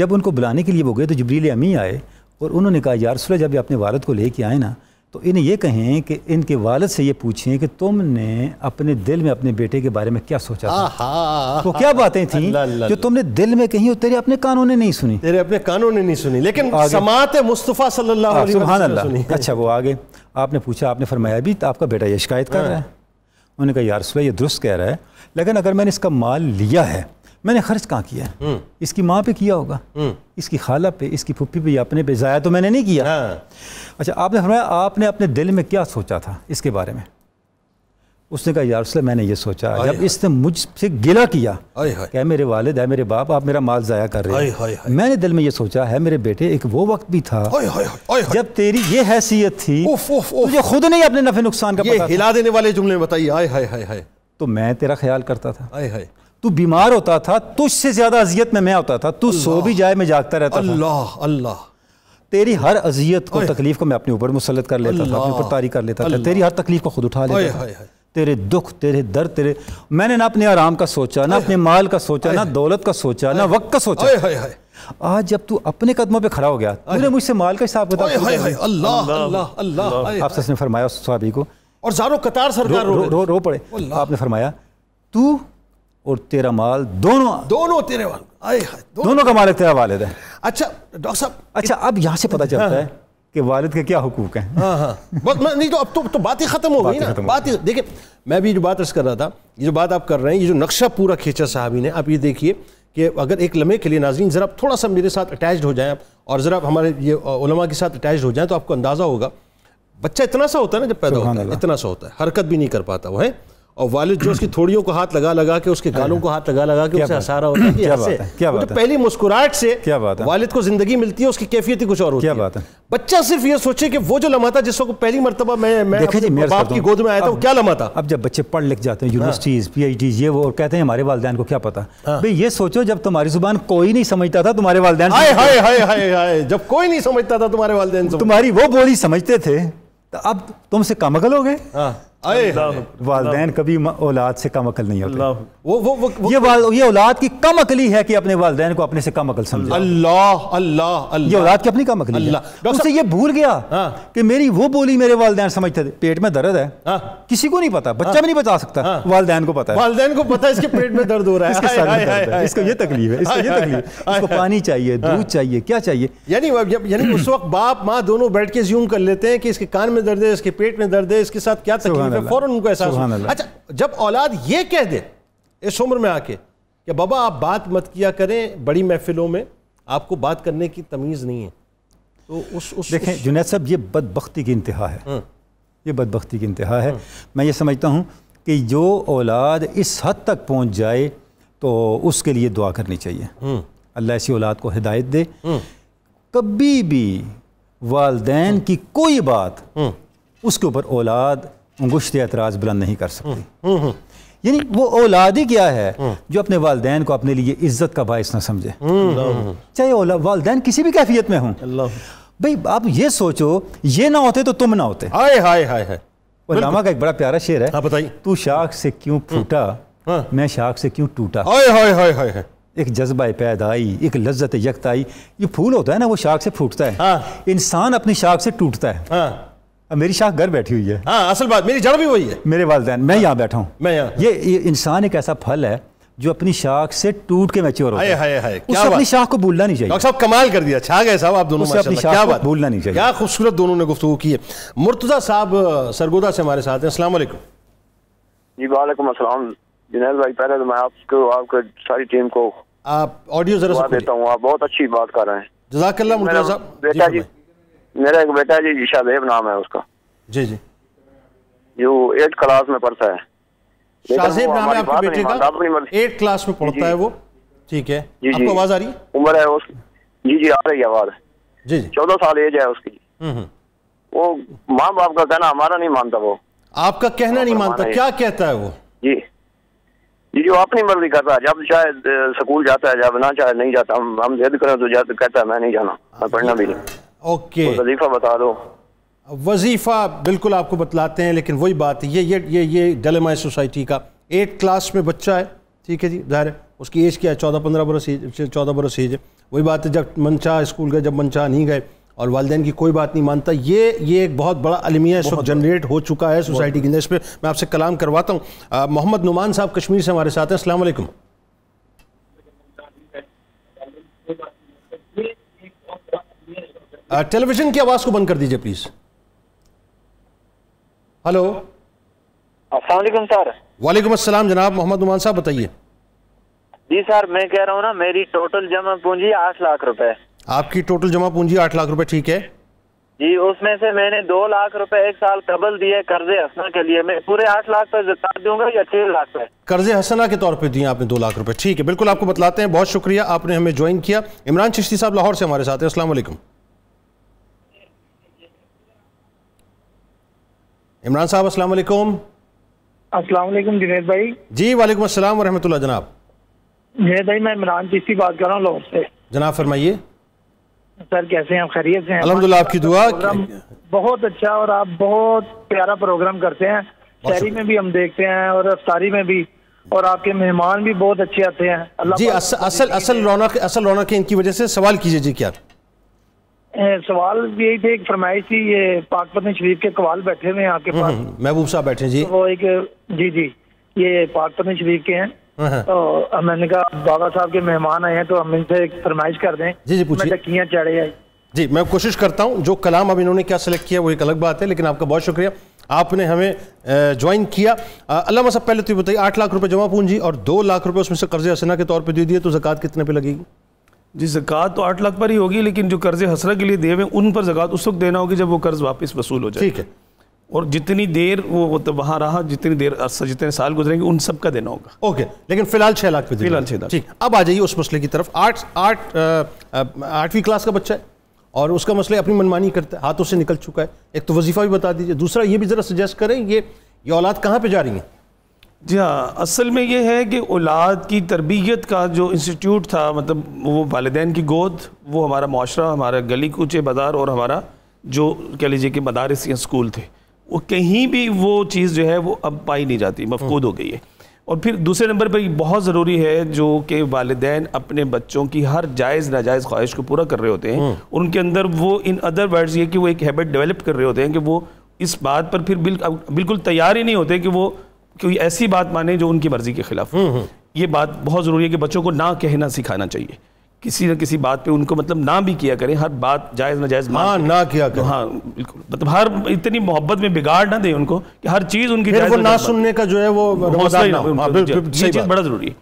जब उनको बुलाने के लिए वो गए तो जबरीले अमी आए और उन्होंने कहा यारसुल्ला जब अपने वालद को लेके आए ना तो इन्हें ये कहें कि इनके वालद से ये पूछें कि तुमने अपने दिल में अपने बेटे के बारे में क्या सोचा था तो क्या बातें थी जो तुमने दिल में कही और तेरे अपने कानों ने नहीं सुनी तेरे अपने कानों ने नहीं सुनी लेकिन समात मुस्तफ़ा सल्लल्लाहु हाँ, अलैहि अच्छा वो आगे आपने पूछा आपने फरमाया तो आपका बेटा ये शिकायत कर हाँ। रहा है उन्होंने कहा यारसुल्ला ये दुरुस्त कह रहा है लेकिन अगर मैंने इसका माल लिया है मैंने खर्च कहाँ किया है हम्म। इसकी माँ पे किया होगा हम्म। इसकी खाला पे इसकी फुप्पी पे अपने पे ज़ाया तो मैंने नहीं किया हाँ। अच्छा आपने फरमाया आपने अपने दिल में क्या सोचा था इसके बारे में उसने कहा यार उसने मैंने ये सोचा जब इसने मुझसे गिला किया क्या मेरे वालिद है मेरे बाप आप मेरा माल ज़ाया कर रहे हैं मैंने दिल में ये सोचा है मेरे बेटे एक वो वक्त भी था आए जब तेरी ये हैसियत थी तुझे खुद नहीं अपने नफे नुकसान का हिला देने वाले जुमले बताइए तो मैं तेरा ख्याल करता था आय हाय तू बीमार होता था तुझसे ज़्यादा अजियत में मैं होता था तू सो भी जाए मैं जागता रहता अल्लाह अल्लाह तेरी हर अजियत को तकलीफ को मैं अपने ऊपर मुसलत कर लेता था अपने ऊपर तारी कर लेता था तेरी हर तकलीफ को खुद उठा लेता था तेरे दुख तेरे दर्द तेरे मैंने ना अपने आराम का सोचा ना अपने माल का सोचा ना दौलत का सोचा ना वक्त का सोचा आज जब तू अपने कदमों पे खड़ा हो गया तूने मुझसे माल का हिसाब किताब अल्लाह अल्लाह अल्लाह आप सबने फरमाया उस को और जारो कतार सरकार रो, रो, रो, रो पड़े आपने फरमाया तू और तेरा माल दोनों दोनों तेरे वाल आए दोनों, दोनों का मालिक तेरा वालिद है अच्छा डॉक्टर साहब अच्छा अब यहाँ से पता चलता हाँ। है कि वालिद के क्या हकूक हैं हाँ हाँ नहीं तो अब तो, तो बात ही ख़त्म हो गई ना बात ही देखिए मैं भी जो बात अर्ज कर रहा था ये जो बात आप कर रहे हैं ये जो नक्शा पूरा खींचा साहबी ने आप ये देखिए कि अगर एक लम्हे के लिए नाजीन ज़रा थोड़ा सा मेरे साथ अटैच हो जाए आप और ज़रा हमारे ये उलमा के साथ अटैच हो जाए तो आपको अंदाज़ा होगा बच्चा इतना सा होता है ना जब पैदा होता है इतना सा होता है हरकत भी नहीं कर पाता वो है और वालिद जो उसकी थोड़ियों को हाथ लगा लगा के उसके गालों को हाथ लगा लगा के उसे हंसा होता है क्या क्या मतलब बात है पहली मुस्कुराहट से क्या बात है वालिद को जिंदगी मिलती है उसकी कैफियत ही कुछ और होती क्या बात है बच्चा सिर्फ ये सोचे कि वो जो लम्हा था जिस वक्त पहली मरतबा मैं मैं बाप की गोद में आया था वो क्या लम्हा था अब जब बच्चे पढ़ लिख जाते हैं यूनिवर्सिटीज़ पी एच ये वो और कहते हैं हमारे वालदेन को क्या पता हाँ। भाई ये सोचो जब तुम्हारी जुबान कोई नहीं समझता था तुम्हारे वालदेन जब कोई नहीं समझता था तुम्हारे वालदेन तुम्हारी वो बोली समझते थे तो अब तुमसे कम अकल हो गए हाँ। वालदेन कभी औलाद से कम अकल नहीं होते वो वो वो, ये वाल ये औलाद की कम अकली है कि अपने वालदेन को अपने से कम अकल समझे अल्लाह अल्लाह अल्लाह ये औलाद की अपनी कम अकली अल्लाह उससे ये भूल गया हाँ। कि मेरी वो बोली मेरे वालदेन समझते थे पेट में दर्द है हाँ। किसी को नहीं पता बच्चा हाँ। भी नहीं बता सकता वालदेन को पता है वालदेन को पता है इसके पेट में दर्द हो रहा है इसको ये तकलीफ है इसको ये तकलीफ इसको पानी चाहिए दूध चाहिए क्या चाहिए यानी यानी उस वक्त बाप माँ दोनों बैठ के ज्यूम कर लेते हैं कि इसके कान में दर्द है इसके पेट में दर्द है इसके साथ क्या तकलीफ में फ़ौरन उनको एहसास अच्छा जब औलाद ये कह दे इस उम्र में आके कि बाबा आप बात मत किया करें बड़ी महफिलों में आपको बात करने की तमीज़ नहीं है तो उस, उस देखें जुनेद साहब ये बदबख्ती की इंतहा है हाँ। ये बदबख्ती की इंतहा है हाँ। मैं ये समझता हूँ कि जो औलाद इस हद तक पहुँच जाए तो उसके लिए दुआ करनी चाहिए हाँ। अल्लाह ऐसी औलाद को हिदायत दे कभी भी वालदेन की कोई बात उसके ऊपर औलाद अंगुश्त एतराज बुलंद नहीं कर सकती हम्म, हम्म, हम्म। यानी वो औलाद ही क्या है जो अपने वाले को अपने लिए इज्जत का बायस ना समझे चाहे वाले किसी भी कैफियत में हूँ भाई आप ये सोचो ये ना होते तो तुम ना होते हाय हाय हाय हाय लामा का एक बड़ा प्यारा शेर है हाँ, बताइए तू शाख से क्यों फूटा हाँ। मैं शाख से क्यों टूटा हाय हाय हाय हाय एक जज्बा पैदाई एक लज्जत यकताई ये फूल होता है ना वो शाख से फूटता है हाँ। इंसान अपनी शाख से टूटता है मेरी शाह घर बैठी हुई है हाँ असल बात मेरी जड़ भी वही है मेरे वालदे मैं यहाँ बैठा हूँ मैं यहाँ ये, ये इंसान एक ऐसा फल है जो अपनी शाख से टूट के मैच्योर हो है हाय हाय क्या अपनी शाख को भूलना नहीं चाहिए डॉक्टर साहब कमाल कर दिया छा गए साहब आप दोनों अपनी शाख क्या बात भूलना नहीं चाहिए क्या खूबसूरत दोनों ने गुफ्तु की है मुर्तजा साहब सरगोदा से हमारे साथ हैं असला जी वालेकुम अस्सलाम जुनैद भाई पहले तो मैं आपको आपके सारी टीम को आप ऑडियो जरा देता हूँ आप बहुत अच्छी बात कर रहे हैं जजाकल्ला मुर्तजा साहब बेटा जी मेरा एक बेटा जी शादेब नाम है उसका जी जी जो एट क्लास में पढ़ता है शाजेब नाम है आपके बेटे का एट क्लास में पढ़ता है वो ठीक है जी आपको आवाज आ रही है उम्र है उसकी जी जी आ रही आवाज जी जी चौदह साल एज है उसकी हम्म, हम्म। वो माँ बाप का कहना हमारा नहीं मानता वो आपका कहना नहीं मानता क्या कहता है वो जी जी जो अपनी मर्जी करता है जब चाहे स्कूल जाता है जब ना चाहे नहीं जाता हम हम जिद करें तो कहता है मैं नहीं जाना मैं पढ़ना भी नहीं ओके वजीफा बता दो वजीफ़ा बिल्कुल आपको बतलाते हैं लेकिन वही बात है ये ये ये ये डलेमा सोसाइटी का एट क्लास में बच्चा है ठीक है जी ज़ाहिर है उसकी एज क्या है चौदह पंद्रह बरस एज चौदह बरस एज है वही बात है जब मनचाह स्कूल गए जब मनचाह नहीं गए और वालदेन की कोई बात नहीं मानता ये ये एक बहुत बड़ा अलमिया इस वक्त जनरेट हो चुका है सोसाइटी के अंदर इस पर मैं आपसे कलाम करवाता हूँ मोहम्मद नुमान साहब कश्मीर से हमारे साथ हैं असल टेलीविजन uh, की आवाज को बंद कर दीजिए प्लीज हेलो असलम सर वालेकुम असलम जनाब मोहम्मद उमान साहब बताइए जी सर मैं कह रहा हूँ ना मेरी टोटल जमा पूंजी आठ लाख रुपए आपकी टोटल जमा पूंजी आठ लाख रुपए ठीक है जी उसमें से मैंने दो लाख रुपए एक साल कबल दिए कर्जे हसना के लिए मैं पूरे आठ लाख पे दूंगा या छह लाख पे कर्जे हसना के तौर पे दिए आपने दो लाख रुपए ठीक है बिल्कुल आपको बतलाते हैं बहुत शुक्रिया आपने हमें ज्वाइन किया इमरान चिश्ती साहब लाहौर से हमारे साथ हैं असला इमरान साहब असल वालेकुम जुनेद भाई जी वालेकुम अस्सलाम वरम जनाब जुनेद भाई मैं इमरान चिश्ती बात कर रहा हूँ लोगों से जनाब फरमाइए सर कैसे हैं खैरियत से हैं अलहमदुल्ला आपकी दुआ बहुत अच्छा और आप बहुत प्यारा प्रोग्राम करते हैं शहरी में भी हम देखते हैं और अफ्तारी में भी और आपके मेहमान भी बहुत अच्छे आते हैं अल्लाह जी असल असल असल रौनक असल रौनक इनकी वजह से सवाल कीजिए जी क्या सवाल यही थे एक फरमाइश थी ये पाक पत्नी शरीफ के कवाल बैठे हुए हैं आपके हम्म, पास हम्म, महबूब साहब बैठे जी वो एक जी जी ये पाक पत्नी शरीफ के हैं तो हाँ, हाँ। मैंने कहा बाबा साहब के मेहमान आए हैं तो हम इनसे एक फरमाइश कर दें जी जी पूछिए टकियाँ चढ़े आई जी मैं कोशिश करता हूँ जो कलाम अब इन्होंने क्या सेलेक्ट किया वो एक अलग बात है लेकिन आपका बहुत शुक्रिया आपने हमें ज्वाइन किया अल्लाह साहब पहले तो बताइए आठ लाख रुपए जमा पूंजी और दो लाख रुपए उसमें से कर्जे असना के तौर पर दे दिए तो जक़ात कितने पे लगेगी जी जक़ात तो आठ लाख पर ही होगी लेकिन जो कर्ज़ हसरा के लिए दिए हुए उन पर जक़ात उस वक्त देना होगी जब वो कर्ज़ वापस वसूल हो जाए ठीक है और जितनी देर वो तो वहाँ रहा जितनी देर जितने साल गुजरेंगे उन सब का देना होगा ओके लेकिन फिलहाल छः लाख फिलहाल छः लाख ठीक अब आ जाइए उस मसले की तरफ आठ आठ आठवीं क्लास का बच्चा है और उसका मसले अपनी मनमानी करता है हाथों से निकल चुका है एक तो वजीफ़ा भी बता दीजिए दूसरा ये भी ज़रा सजेस्ट करें ये ये औलाद कहाँ पर जा रही है जी हाँ असल में ये है कि औलाद की तरबियत का जो इंस्टीट्यूट था मतलब वो वालदेन की गोद वो हमारा माशरा हमारा गली कूचे बाज़ार और हमारा जो कह लीजिए कि मदारस या स्कूल थे वो कहीं भी वो चीज़ जो है वो अब पाई नहीं जाती मफकूद हो गई है और फिर दूसरे नंबर पर बहुत ज़रूरी है जो कि वालदेन अपने बच्चों की हर जायज़ नाजायज़ ख्वाहिश को पूरा कर रहे होते हैं और हम्म। उनके अंदर वो इन अदर वर्ड्स ये कि वो एक हैबिट डेवलप कर रहे होते हैं कि वो इस बात पर फिर बिल्कुल तैयार ही नहीं होते कि वो कोई ऐसी बात माने जो उनकी मर्जी के खिलाफ हम्म, हम्म। ये बात बहुत ज़रूरी है कि बच्चों को ना कहना सिखाना चाहिए किसी ना किसी बात पे उनको मतलब ना भी किया करें हर बात जायज़ नाजायज़ हाँ ना किया करें हाँ बिल्कुल मतलब हर इतनी मोहब्बत में बिगाड़ ना दे उनको कि हर चीज़ उनकी ना सुनने का जो है वो हाँ, चीज़ बड़ा ज़रूरी है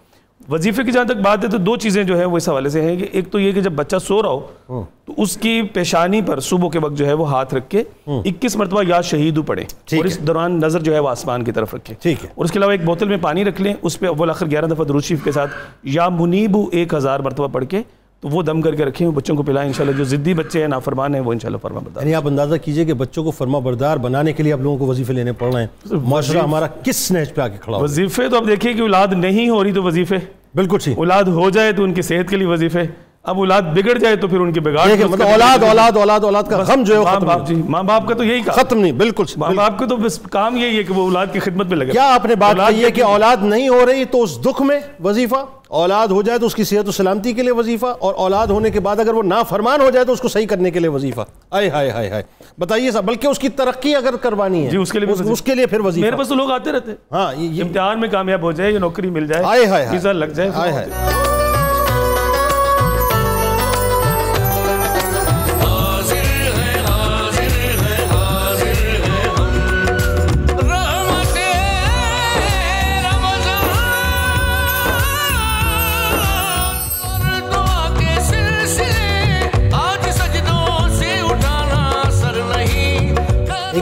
वजीफे की जहाँ तक बात है तो दो चीज़ें जो है वो इस हवाले से हैं कि एक तो ये कि जब बच्चा सो रहा हो हम्म। तो उसकी पेशानी पर सुबह के वक्त जो है वो हाथ रख के हम्म। इक्कीस मरतबा या शहीद पड़े और इस दौरान नज़र जो है वो आसमान की तरफ रखें ठीक है और उसके अलावा एक बोतल में पानी रख लें उस पर अव्वल आखिर ग्यारह दफ़ा दुरुशीफ के साथ या मुनीबू एक हज़ार मरतबा पढ़ के तो वो दम करके रखें बच्चों को पिलाएं इंशाल्लाह जो ज़िद्दी बच्चे हैं नाफरमान हैं वो इंशाल्लाह फरमा बरदार यानी आप अंदाज़ा कीजिए कि बच्चों को फरमा बरदार बनाने के लिए आप लोगों को वजीफे लेने पड़ रहे हैं माशरा हमारा किस नेच पे आके खड़ा वजीफे तो आप देखिए कि औलाद नहीं हो रही तो वजीफे बिल्कुल ठीक औलाद हो जाए तो उनकी सेहत के लिए वजीफे अब औलाद बिगड़ जाए तो फिर उनकी बिगाड़ मतलब औलाद औलाद औलाद औलाद का गम जो है बाप जी माँ बाप का तो यही खत्म नहीं बिल्कुल माँ बाप का तो बस काम यही है कि वो औलाद की खिदमत में लगे क्या आपने बात कही है कि औलाद नहीं हो रही तो उस दुख में वजीफा औलाद हो जाए तो उसकी सेहत और सलामती के लिए वजीफ़ा और औलाद होने के बाद अगर वो ना फरमान हो जाए तो उसको सही करने के लिए वजीफ़ा आए हाय हाय हाय बताइए साहब बल्कि उसकी तरक्की अगर करवानी है जी उसके लिए उस, उसके लिए फिर वजीफा मेरे पास तो लोग आते रहते हैं हाँ इम्तहान में कामयाब हो जाए या नौकरी मिल जाए आए हाय लग जाए आए हाय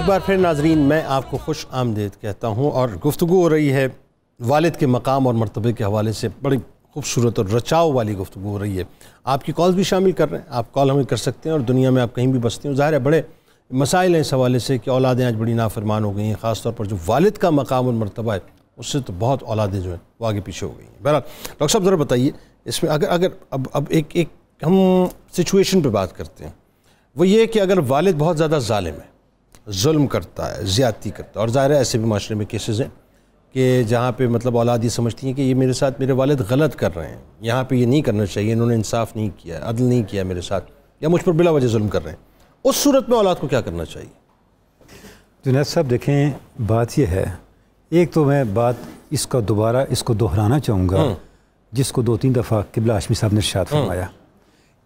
एक बार फिर नाजरीन मैं आपको खुश आमदेद कहता हूँ और गुफ्तु हो रही है वालद के मकाम और मरतबे के हवाले से बड़ी खूबसूरत और रचाव वाली गुफ्तु हो रही है आपकी कॉल भी शामिल कर रहे हैं आप कॉल हमें कर सकते हैं और दुनिया में आप कहीं भी बसते हैं ज़ाहिर है बड़े मसाइल हैं इस हवाले से कि औलादें आज बड़ी नाफरमान हो गई हैं ख़ासतौर पर जो वालद का मकाम और मरतबा है उससे तो बहुत औलादें जो हैं वो आगे पीछे हो गई हैं बहरहाल डॉक्टर साहब ज़रा बताइए इसमें अगर अगर अब अब एक एक हम सिचुएशन पे बात करते हैं वो ये कि अगर वालद बहुत ज़्यादा ालिम है जुल्म करता है ज़्यादती करता है और ज़ाहिर ऐसे भी माशरे में केसेस हैं कि जहाँ पे मतलब औलाद ये समझती हैं कि ये मेरे साथ मेरे वालद गलत कर रहे हैं यहाँ पे ये नहीं करना चाहिए इन्होंने इंसाफ नहीं किया अदल नहीं किया मेरे साथ या मुझ पर बिला वजह जुल्म कर रहे हैं उस सूरत में औलाद को क्या करना चाहिए तो जुनेद साहब देखें बात यह है एक तो मैं बात इसका दोबारा इसको दोहराना चाहूँगा हम्म। जिसको दो तीन दफ़ा किबला आशमी साहब ने शाद हम्म। फरमाया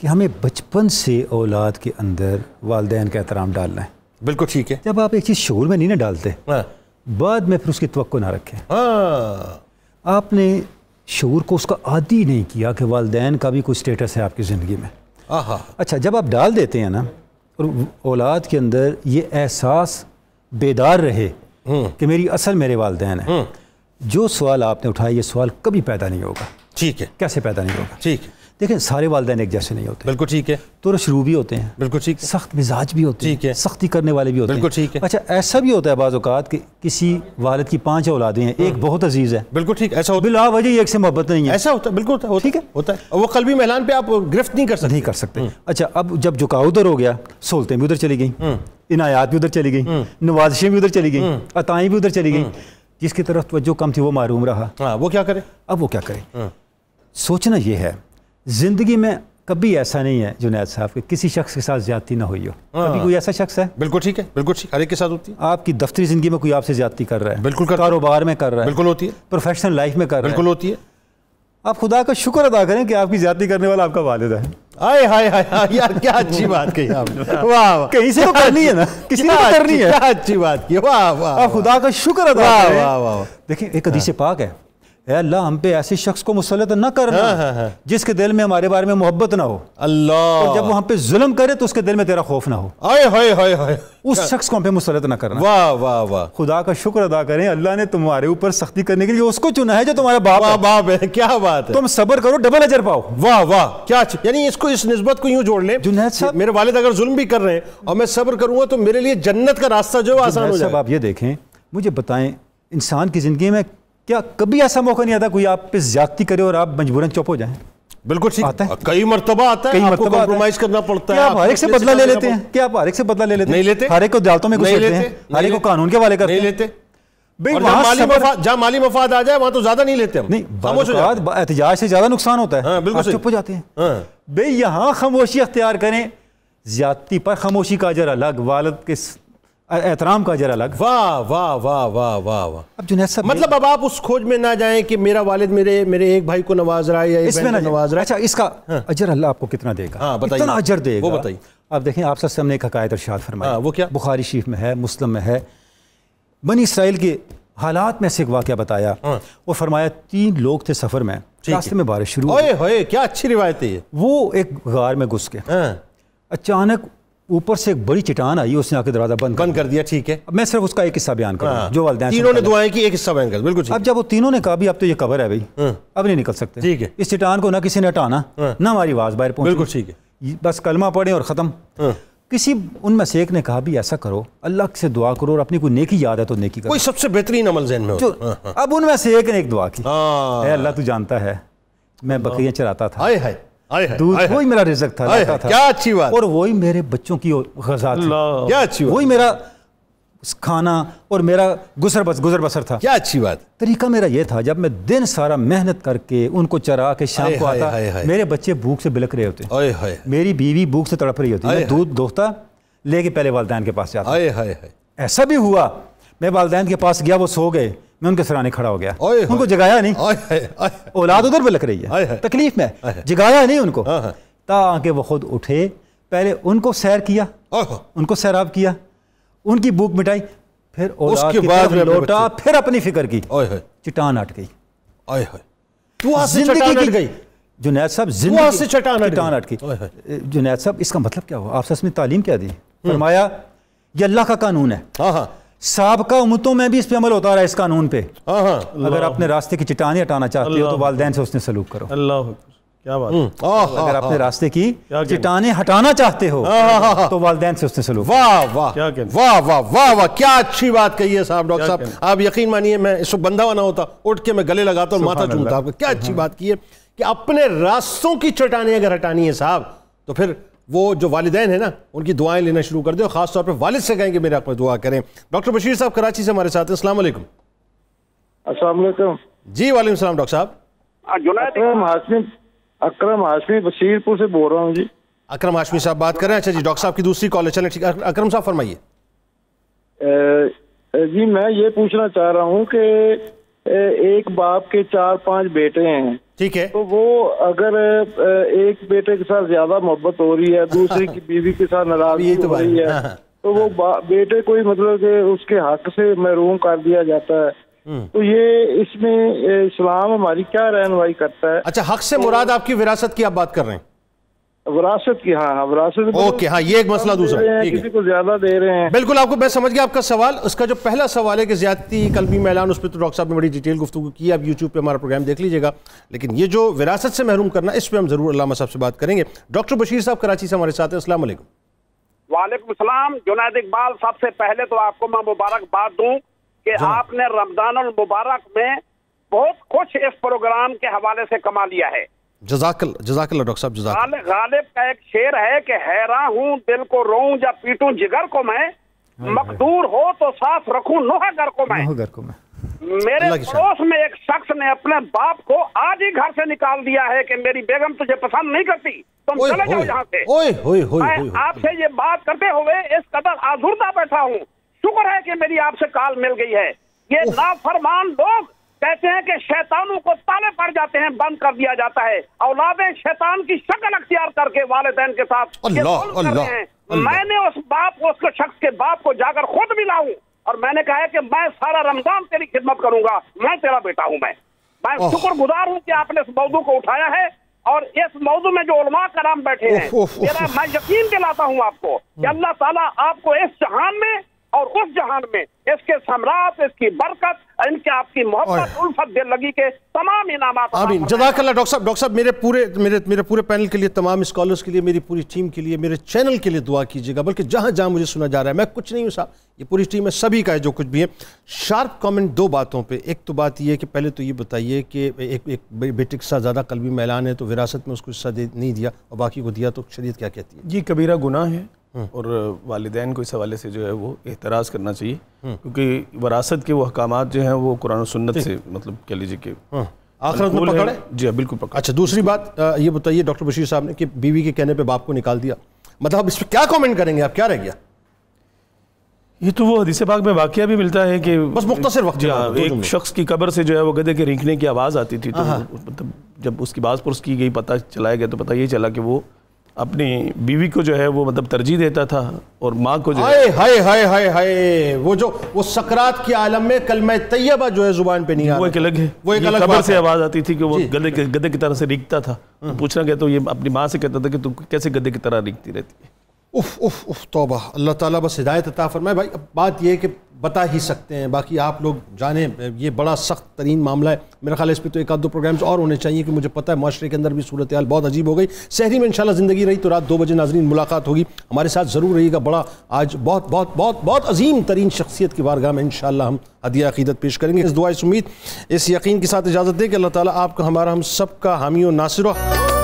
कि हमें बचपन से औलाद के अंदर वालदेन का एहतराम डालना है बिल्कुल ठीक है जब आप एक चीज़ शोर में नहीं ना डालते हाँ। बाद में फिर उसकी तो ना रखें हाँ। आपने शोर को उसका आदि नहीं किया कि वालदेन का भी कोई स्टेटस है आपकी ज़िंदगी में अच्छा जब आप डाल देते हैं ना और औलाद के अंदर ये एहसास बेदार रहे हम्म। कि मेरी असल मेरे वालदेन हैं हम्म। जो सवाल आपने उठाया ये सवाल कभी पैदा नहीं होगा ठीक है कैसे पैदा नहीं होगा ठीक है देखें सारे वाले एक जैसे नहीं होते बिल्कुल ठीक है तो शुरू भी होते हैं बिल्कुल ठीक है सख्त मिजाज भी होते हैं सख्ती करने वाले भी होते हैं बिल्कुल ठीक है अच्छा ऐसा भी होता है बाज़ात कि किसी वालद की पांच औलादें हैं एक हम्म। बहुत अजीज़ है बिल्कुल ठीक ऐसा होता बिला वजह एक से मोहब्बत नहीं है ऐसा होता है बिल्कुल होता ठीक है होता है वो कलबी महलान पर आप गिरफ्त नहीं कर सकते नहीं कर सकते हम्म। अच्छा अब जब झुकाव उधर हो गया सहूलतें भी उधर चली गई हम्म। इनायात भी उधर चली गई नवाजिशें भी उधर चली गई अतएं भी उधर चली गई जिसकी तरफ जो कम थी वो मरूम रहा हाँ वो क्या करे अब वो क्या करे सोचना ये है ज़िंदगी में कभी ऐसा नहीं है जुनेद साहब कि किसी शख्स के साथ ज्यादा ना हुई हो हाँ। कभी कोई ऐसा शख्स है बिल्कुल ठीक है बिल्कुल ठीक हर एक के साथ होती है आपकी दफ्तरी ज़िंदगी में कोई आपसे ज्यादा कर रहा है बिल्कुल कारोबार में कर रहा है बिल्कुल होती है प्रोफेशनल लाइफ में कर बिल्कुल होती है आप खुदा का शुक्र अदा करें कि आपकी ज्यादा करने वाला आपका वालद है आए हाय हाय यार क्या अच्छी बात कही आपने (laughs) वाह वाह कहीं से तो करनी है ना (laughs) किसी ने तो करनी है क्या अच्छी बात की वाह वाह आप खुदा का शुक्र अदा वाह वाह वाह देखिए एक हदीस हाँ। पाक है अल्लाह हम पे ऐसे शख्स को मुसलत न करना हाँ हाँ हाँ। जिसके दिल में हमारे बारे में मोहब्बत ना हो अल्लाह और जब वो हम पे जुल्म करे तो उसके दिल में तेरा खौफ ना हो आए हाय हाय हाय उस हाँ। शख्स को हम पे मुसलत ना करना वाह वाह वाह खुदा का शुक्र अदा करें अल्लाह ने तुम्हारे ऊपर सख्ती करने के लिए उसको चुना है जो तुम्हारा बाप वाह बाप है क्या बात है तुम सबर करो डबल अजर पाओ वाह वाह क्या यानी इसको इस नस्बत को यूँ जोड़ ले जुनेद साहब मेरे वालिद अगर जुल्म भी कर रहे हैं और मैं सबर करूंगा तो मेरे लिए जन्नत का रास्ता जो आसान हो जाए आप ये देखें मुझे बताएं इंसान की ज़िंदगी में क्या कभी ऐसा मौका नहीं आता कोई आप पे ज्यादती करे और आप मजबूरन चुप हो जाए बिल्कुल ठीक आता है कई मरतबा आता है आपको कॉम्प्रोमाइज करना पड़ता है आप हर एक से बदला ले लेते हैं क्या आप हर एक से बदला ले लेते हैं नहीं लेते हर एक को अदालतों में घुस लेते हैं हर एक को कानून के वाले करते हैं लेते जहाँ माली मफाद आ जाए वहां तो ज्यादा नहीं लेते हम नहीं एहतजाज से ज्यादा नुकसान होता है हाँ, बिल्कुल चुप हो जाते हैं हाँ। भाई यहाँ खामोशी अख्तियार करें ज्यादती पर खामोशी का अजर अलग वालद के एहतराम का जरा अलग वाह वाह वाह वाह वाह वाह अब जुनेद साहब मतलब अब आप उस खोज में ना जाएं कि मेरा वालिद मेरे मेरे एक भाई को नवाज रहा है या एक बहन को नवाज रहा है अच्छा इसका हाँ। अजर अल्लाह आपको कितना देगा हाँ बताइए कितना अजर देगा वो बताइए अब देखें आप सब हमने एक हकायत अरशाद फरमाया हाँ, वो क्या बुखारी शरीफ में है मुस्लिम में है बनी इसराइल के हालात में से एक वाक्य बताया और हाँ। फरमाया तीन लोग थे सफ़र में रास्ते में बारिश शुरू होए क्या अच्छी रिवायत है वो एक गार में घुस के हाँ। अचानक ऊपर से एक बड़ी चट्टान आई उसने आके दरवाजा बंद बंद कर दिया ठीक है मैं सिर्फ उसका एक हिस्सा बयान कर हाँ। जो वालदे तीनों ने दुआएं की एक हिस्सा बयान कर बिल्कुल अब जब वो तीनों ने कहा भी अब तो ये कबर है भाई हाँ। अब नहीं निकल सकते ठीक है इस चट्टान को ना किसी ने हटाना हाँ। ना हमारी आवाज़ बाहर पहुंच बिल्कुल ठीक है बस कलमा पढ़े और ख़त्म किसी उनमें से एक ने कहा भी ऐसा करो अल्लाह से दुआ करो और अपनी कोई नेकी याद है तो नेकी करो कोई सबसे बेहतरीन अमल जहन में हो अब उनमें से एक ने एक दुआ की अल्लाह तू जानता है मैं बकरियां चराता था हाय हाय दूध वही मेरा रिजक था, था क्या अच्छी बात और वही मेरे बच्चों की गजा थी क्या अच्छी वही मेरा खाना और मेरा गुजर बस गुजर बसर था क्या अच्छी बात तरीका मेरा यह था जब मैं दिन सारा मेहनत करके उनको चरा के शाम को आता हाय, मेरे बच्चे भूख से बिलक रहे होते हाय, हाय, मेरी बीवी भूख से तड़प रही होती मैं दूध दोहता लेके पहले वालदेन के पास जाता हाय, ऐसा भी हुआ मैं वालदेन के पास गया वो सो गए मैं उनके सराने खड़ा हो गया उनको जगाया नहीं औलाद उधर पर लग रही है तकलीफ में जगाया नहीं उनको हाँ, हाँ। ता आके वो खुद उठे पहले उनको सैर किया उनको सैराब किया उनकी भूख मिटाई फिर उसके बाद लौटा फिर अपनी फिक्र की चट्टान हट गई जिंदगी की गई जुनैद साहब जिंदगी चटान हट गई जुनैद साहब इसका मतलब क्या हुआ आप सच में तालीम क्या दी हम्म। फरमाया ये अल्लाह का कानून है हाँ हाँ सबका उमतों में भी इस पर अमल होता रहा है इस कानून पे हाँ, हाँ। अगर अपने रास्ते की चिटानी हटाना चाहते हो तो वाले से उसने सलूक करो अल्लाह क्या बात हम्म। तो अगर अपने रास्ते की चिटाने हटाना चाहते हो तो वालदेन से उसने सलूक वाह वाह वाह वाह वाह वाह क्या अच्छी बात कही है साहब डॉक्टर साहब आप यकीन मानिए मैं इस बंदा बना होता उठ के मैं गले लगाता हूँ माता चूमता आपको क्या अच्छी हाँ। बात की है कि अपने रास्तों की चटाने अगर हटानी है साहब तो फिर वो जो वालदेन है ना उनकी दुआएं लेना शुरू कर दें और ख़ास पर वालद से कहेंगे मेरे हक में दुआ करें डॉक्टर बशीर साहब कराची से हमारे साथ हैं अलैक्म जी वाले डॉक्टर साहब हाँ, अक्रम हाशमी अक्रम हाशमी बशीरपुर से बोल रहा हूँ जी अक्रम हाशमी साहब बात कर रहे हैं अच्छा जी डॉक्टर साहब की दूसरी कॉलेज चले ठीक अक्रम साहब फरमाइए जी मैं ये पूछना चाह रहा हूँ कि एक बाप के चार पांच बेटे हैं ठीक है तो वो अगर एक बेटे के साथ ज्यादा मोहब्बत हो रही है दूसरे (laughs) की बीवी के साथ नाराजगी तो हो रही है हाँ। तो वो बेटे को ही मतलब के उसके हक से महरूम कर दिया जाता है हम्म। तो ये इसमें इस्लाम हमारी क्या रहनवाई करता है अच्छा हक से तो मुराद आपकी विरासत की आप बात कर रहे हैं विरासत की हाँ हाँ विरासत तो ओके हाँ ये एक मसला दूसरा है किसी को ज्यादा दे रहे हैं बिल्कुल आपको मैं समझ गया आपका सवाल उसका जो पहला सवाल है कि ज्यादती कलमी मैलान उस पर तो डॉक्टर साहब ने बड़ी डिटेल गुफ्तु की आप यूट्यूब पर हमारा प्रोग्राम देख लीजिएगा लेकिन ये जो विरासत से महरूम करना इस पर हम जरूर अलामा साहब से बात करेंगे डॉक्टर बशीर साहब कराची से हमारे साथ हैं असला वालेकुम सलाम जुनाद इकबाल सबसे पहले तो आपको मैं मुबारकबाद दूँ कि आपने रमजान मुबारक में बहुत कुछ इस प्रोग्राम के हवाले से कमा लिया है जजाकल जजाकल डॉक्टर साहब जजाकल गालिब, का एक शेर है कि हैरा हूँ दिल को रोऊं या पीटूं जिगर को मैं हाँ मकदूर हो तो साफ रखूं नोहा घर को मैं घर को मैं मेरे पड़ोस में एक शख्स ने अपने बाप को आज ही घर से निकाल दिया है कि मेरी बेगम तुझे पसंद नहीं करती तुम चले जाओ यहाँ से ओए, ओए, ओए, मैं आपसे ये बात करते हुए इस कदर आजुर्दा बैठा हूँ शुक्र है कि मेरी आपसे काल मिल गई है ये नाफरमान लोग कहते हैं कि शैतानों को ताले पड़ जाते हैं बंद कर दिया जाता है औलादे शैतान की शक्ल अख्तियार करके वालदेन के साथ अल्लाह, अल्लाह, मैंने उस बाप को उसके शख्स के बाप को जाकर खुद मिला हूँ और मैंने कहा है कि मैं सारा रमजान तेरी खिदमत करूंगा मैं तेरा बेटा हूँ मैं मैं शुक्र गुजार हूँ की आपने इस मौजू को उठाया है और इस मौजू में जो उलमा कराम बैठे हैं मैं यकीन दिलाता हूँ आपको कि अल्लाह तला आपको इस जहान में और उस जहान में इसके सम्राट इसकी बरकत इनके आपकी मोहब्बत लगी के तमाम इनाम आमीन जदाकल्ला डॉक्टर साहब डॉक्टर साहब मेरे पूरे मेरे मेरे पूरे पैनल के लिए तमाम स्कॉलर्स के लिए मेरी पूरी टीम के लिए मेरे चैनल के लिए दुआ कीजिएगा बल्कि जहां जहां मुझे सुना जा रहा है मैं कुछ नहीं हूँ साहब ये पूरी टीम है सभी का है जो कुछ भी है शार्प कॉमेंट दो बातों पर एक तो बात यह कि पहले तो ये बताइए कि एक एक बेटे के साथ ज़्यादा भी मैलान है तो विरासत में उसको हिस्सा नहीं दिया और बाकी को दिया तो शरीय क्या कहती है जी कबीरा गुना है हम्म। और वालदेन को इस हवाले से जो है वो एतराज़ करना चाहिए क्योंकि वरासत के वो अहकाम जो हैं वो कुरान सुन्नत से मतलब कह लीजिए कि हाँ। आखिर जी हाँ, बिल्कुल पकड़ अच्छा दूसरी बात ये बताइए डॉक्टर बशीर साहब ने कि बीवी के कहने पर बाप को निकाल दिया मतलब आप इस पर क्या कॉमेंट करेंगे आप क्या रह गया ये तो वो हदीस पाक में वाक़ भी मिलता है कि बस मुख्तर वक्त जी हाँ, एक शख्स की कब्र से जो है वो गधे के रीखने की आवाज़ आती थी तो मतलब जब उसकी बाज पुरस की गई पता चलाया गया तो पता ये चला कि वो अपनी बीवी को जो है वो मतलब तरजीह देता था और माँ को जो हाय हाय हाय हाय हाय वो जो वो सकरात के आलम में कल मैं तैयबा जो है जुबान पे नहीं वो एक अलग है वो एक अलग खबर से आवाज़ आती थी कि वो गधे गधे की तरह से रिकता था हम्म। पूछना गया तो ये अपनी माँ से कहता था कि तुम कैसे गधे की तरह रिकती रहती है उफ उफ उफ तोबा अल्लाह ताला बस हिदायत अता फरमाए भाई अब बात यह है कि बता ही सकते हैं बाकी आप लोग जाने ये बड़ा सख्त तरीन मामला है मेरा ख्याल इस पर तो एक आध दो प्रोग्राम्स और होने चाहिए कि मुझे पता है माशरे के अंदर भी सूरत हाल बहुत अजीब हो गई शहरी में इंशाल्लाह ज़िंदगी रही तो रात दो बजे नाजरीन मुलाकात होगी हमारे साथ ज़रूर रहिएगा बड़ा आज बहुत बहुत बहुत बहुत अजीम तरीन शख्सियत की बारगाह में इन हम हदिया अकीदत पेश करेंगे इस दुआ इस उम्मीद इस यकीन के साथ इजाज़त दें कि अल्लाह ताली आपका हमारा हम सब का हामी नासिर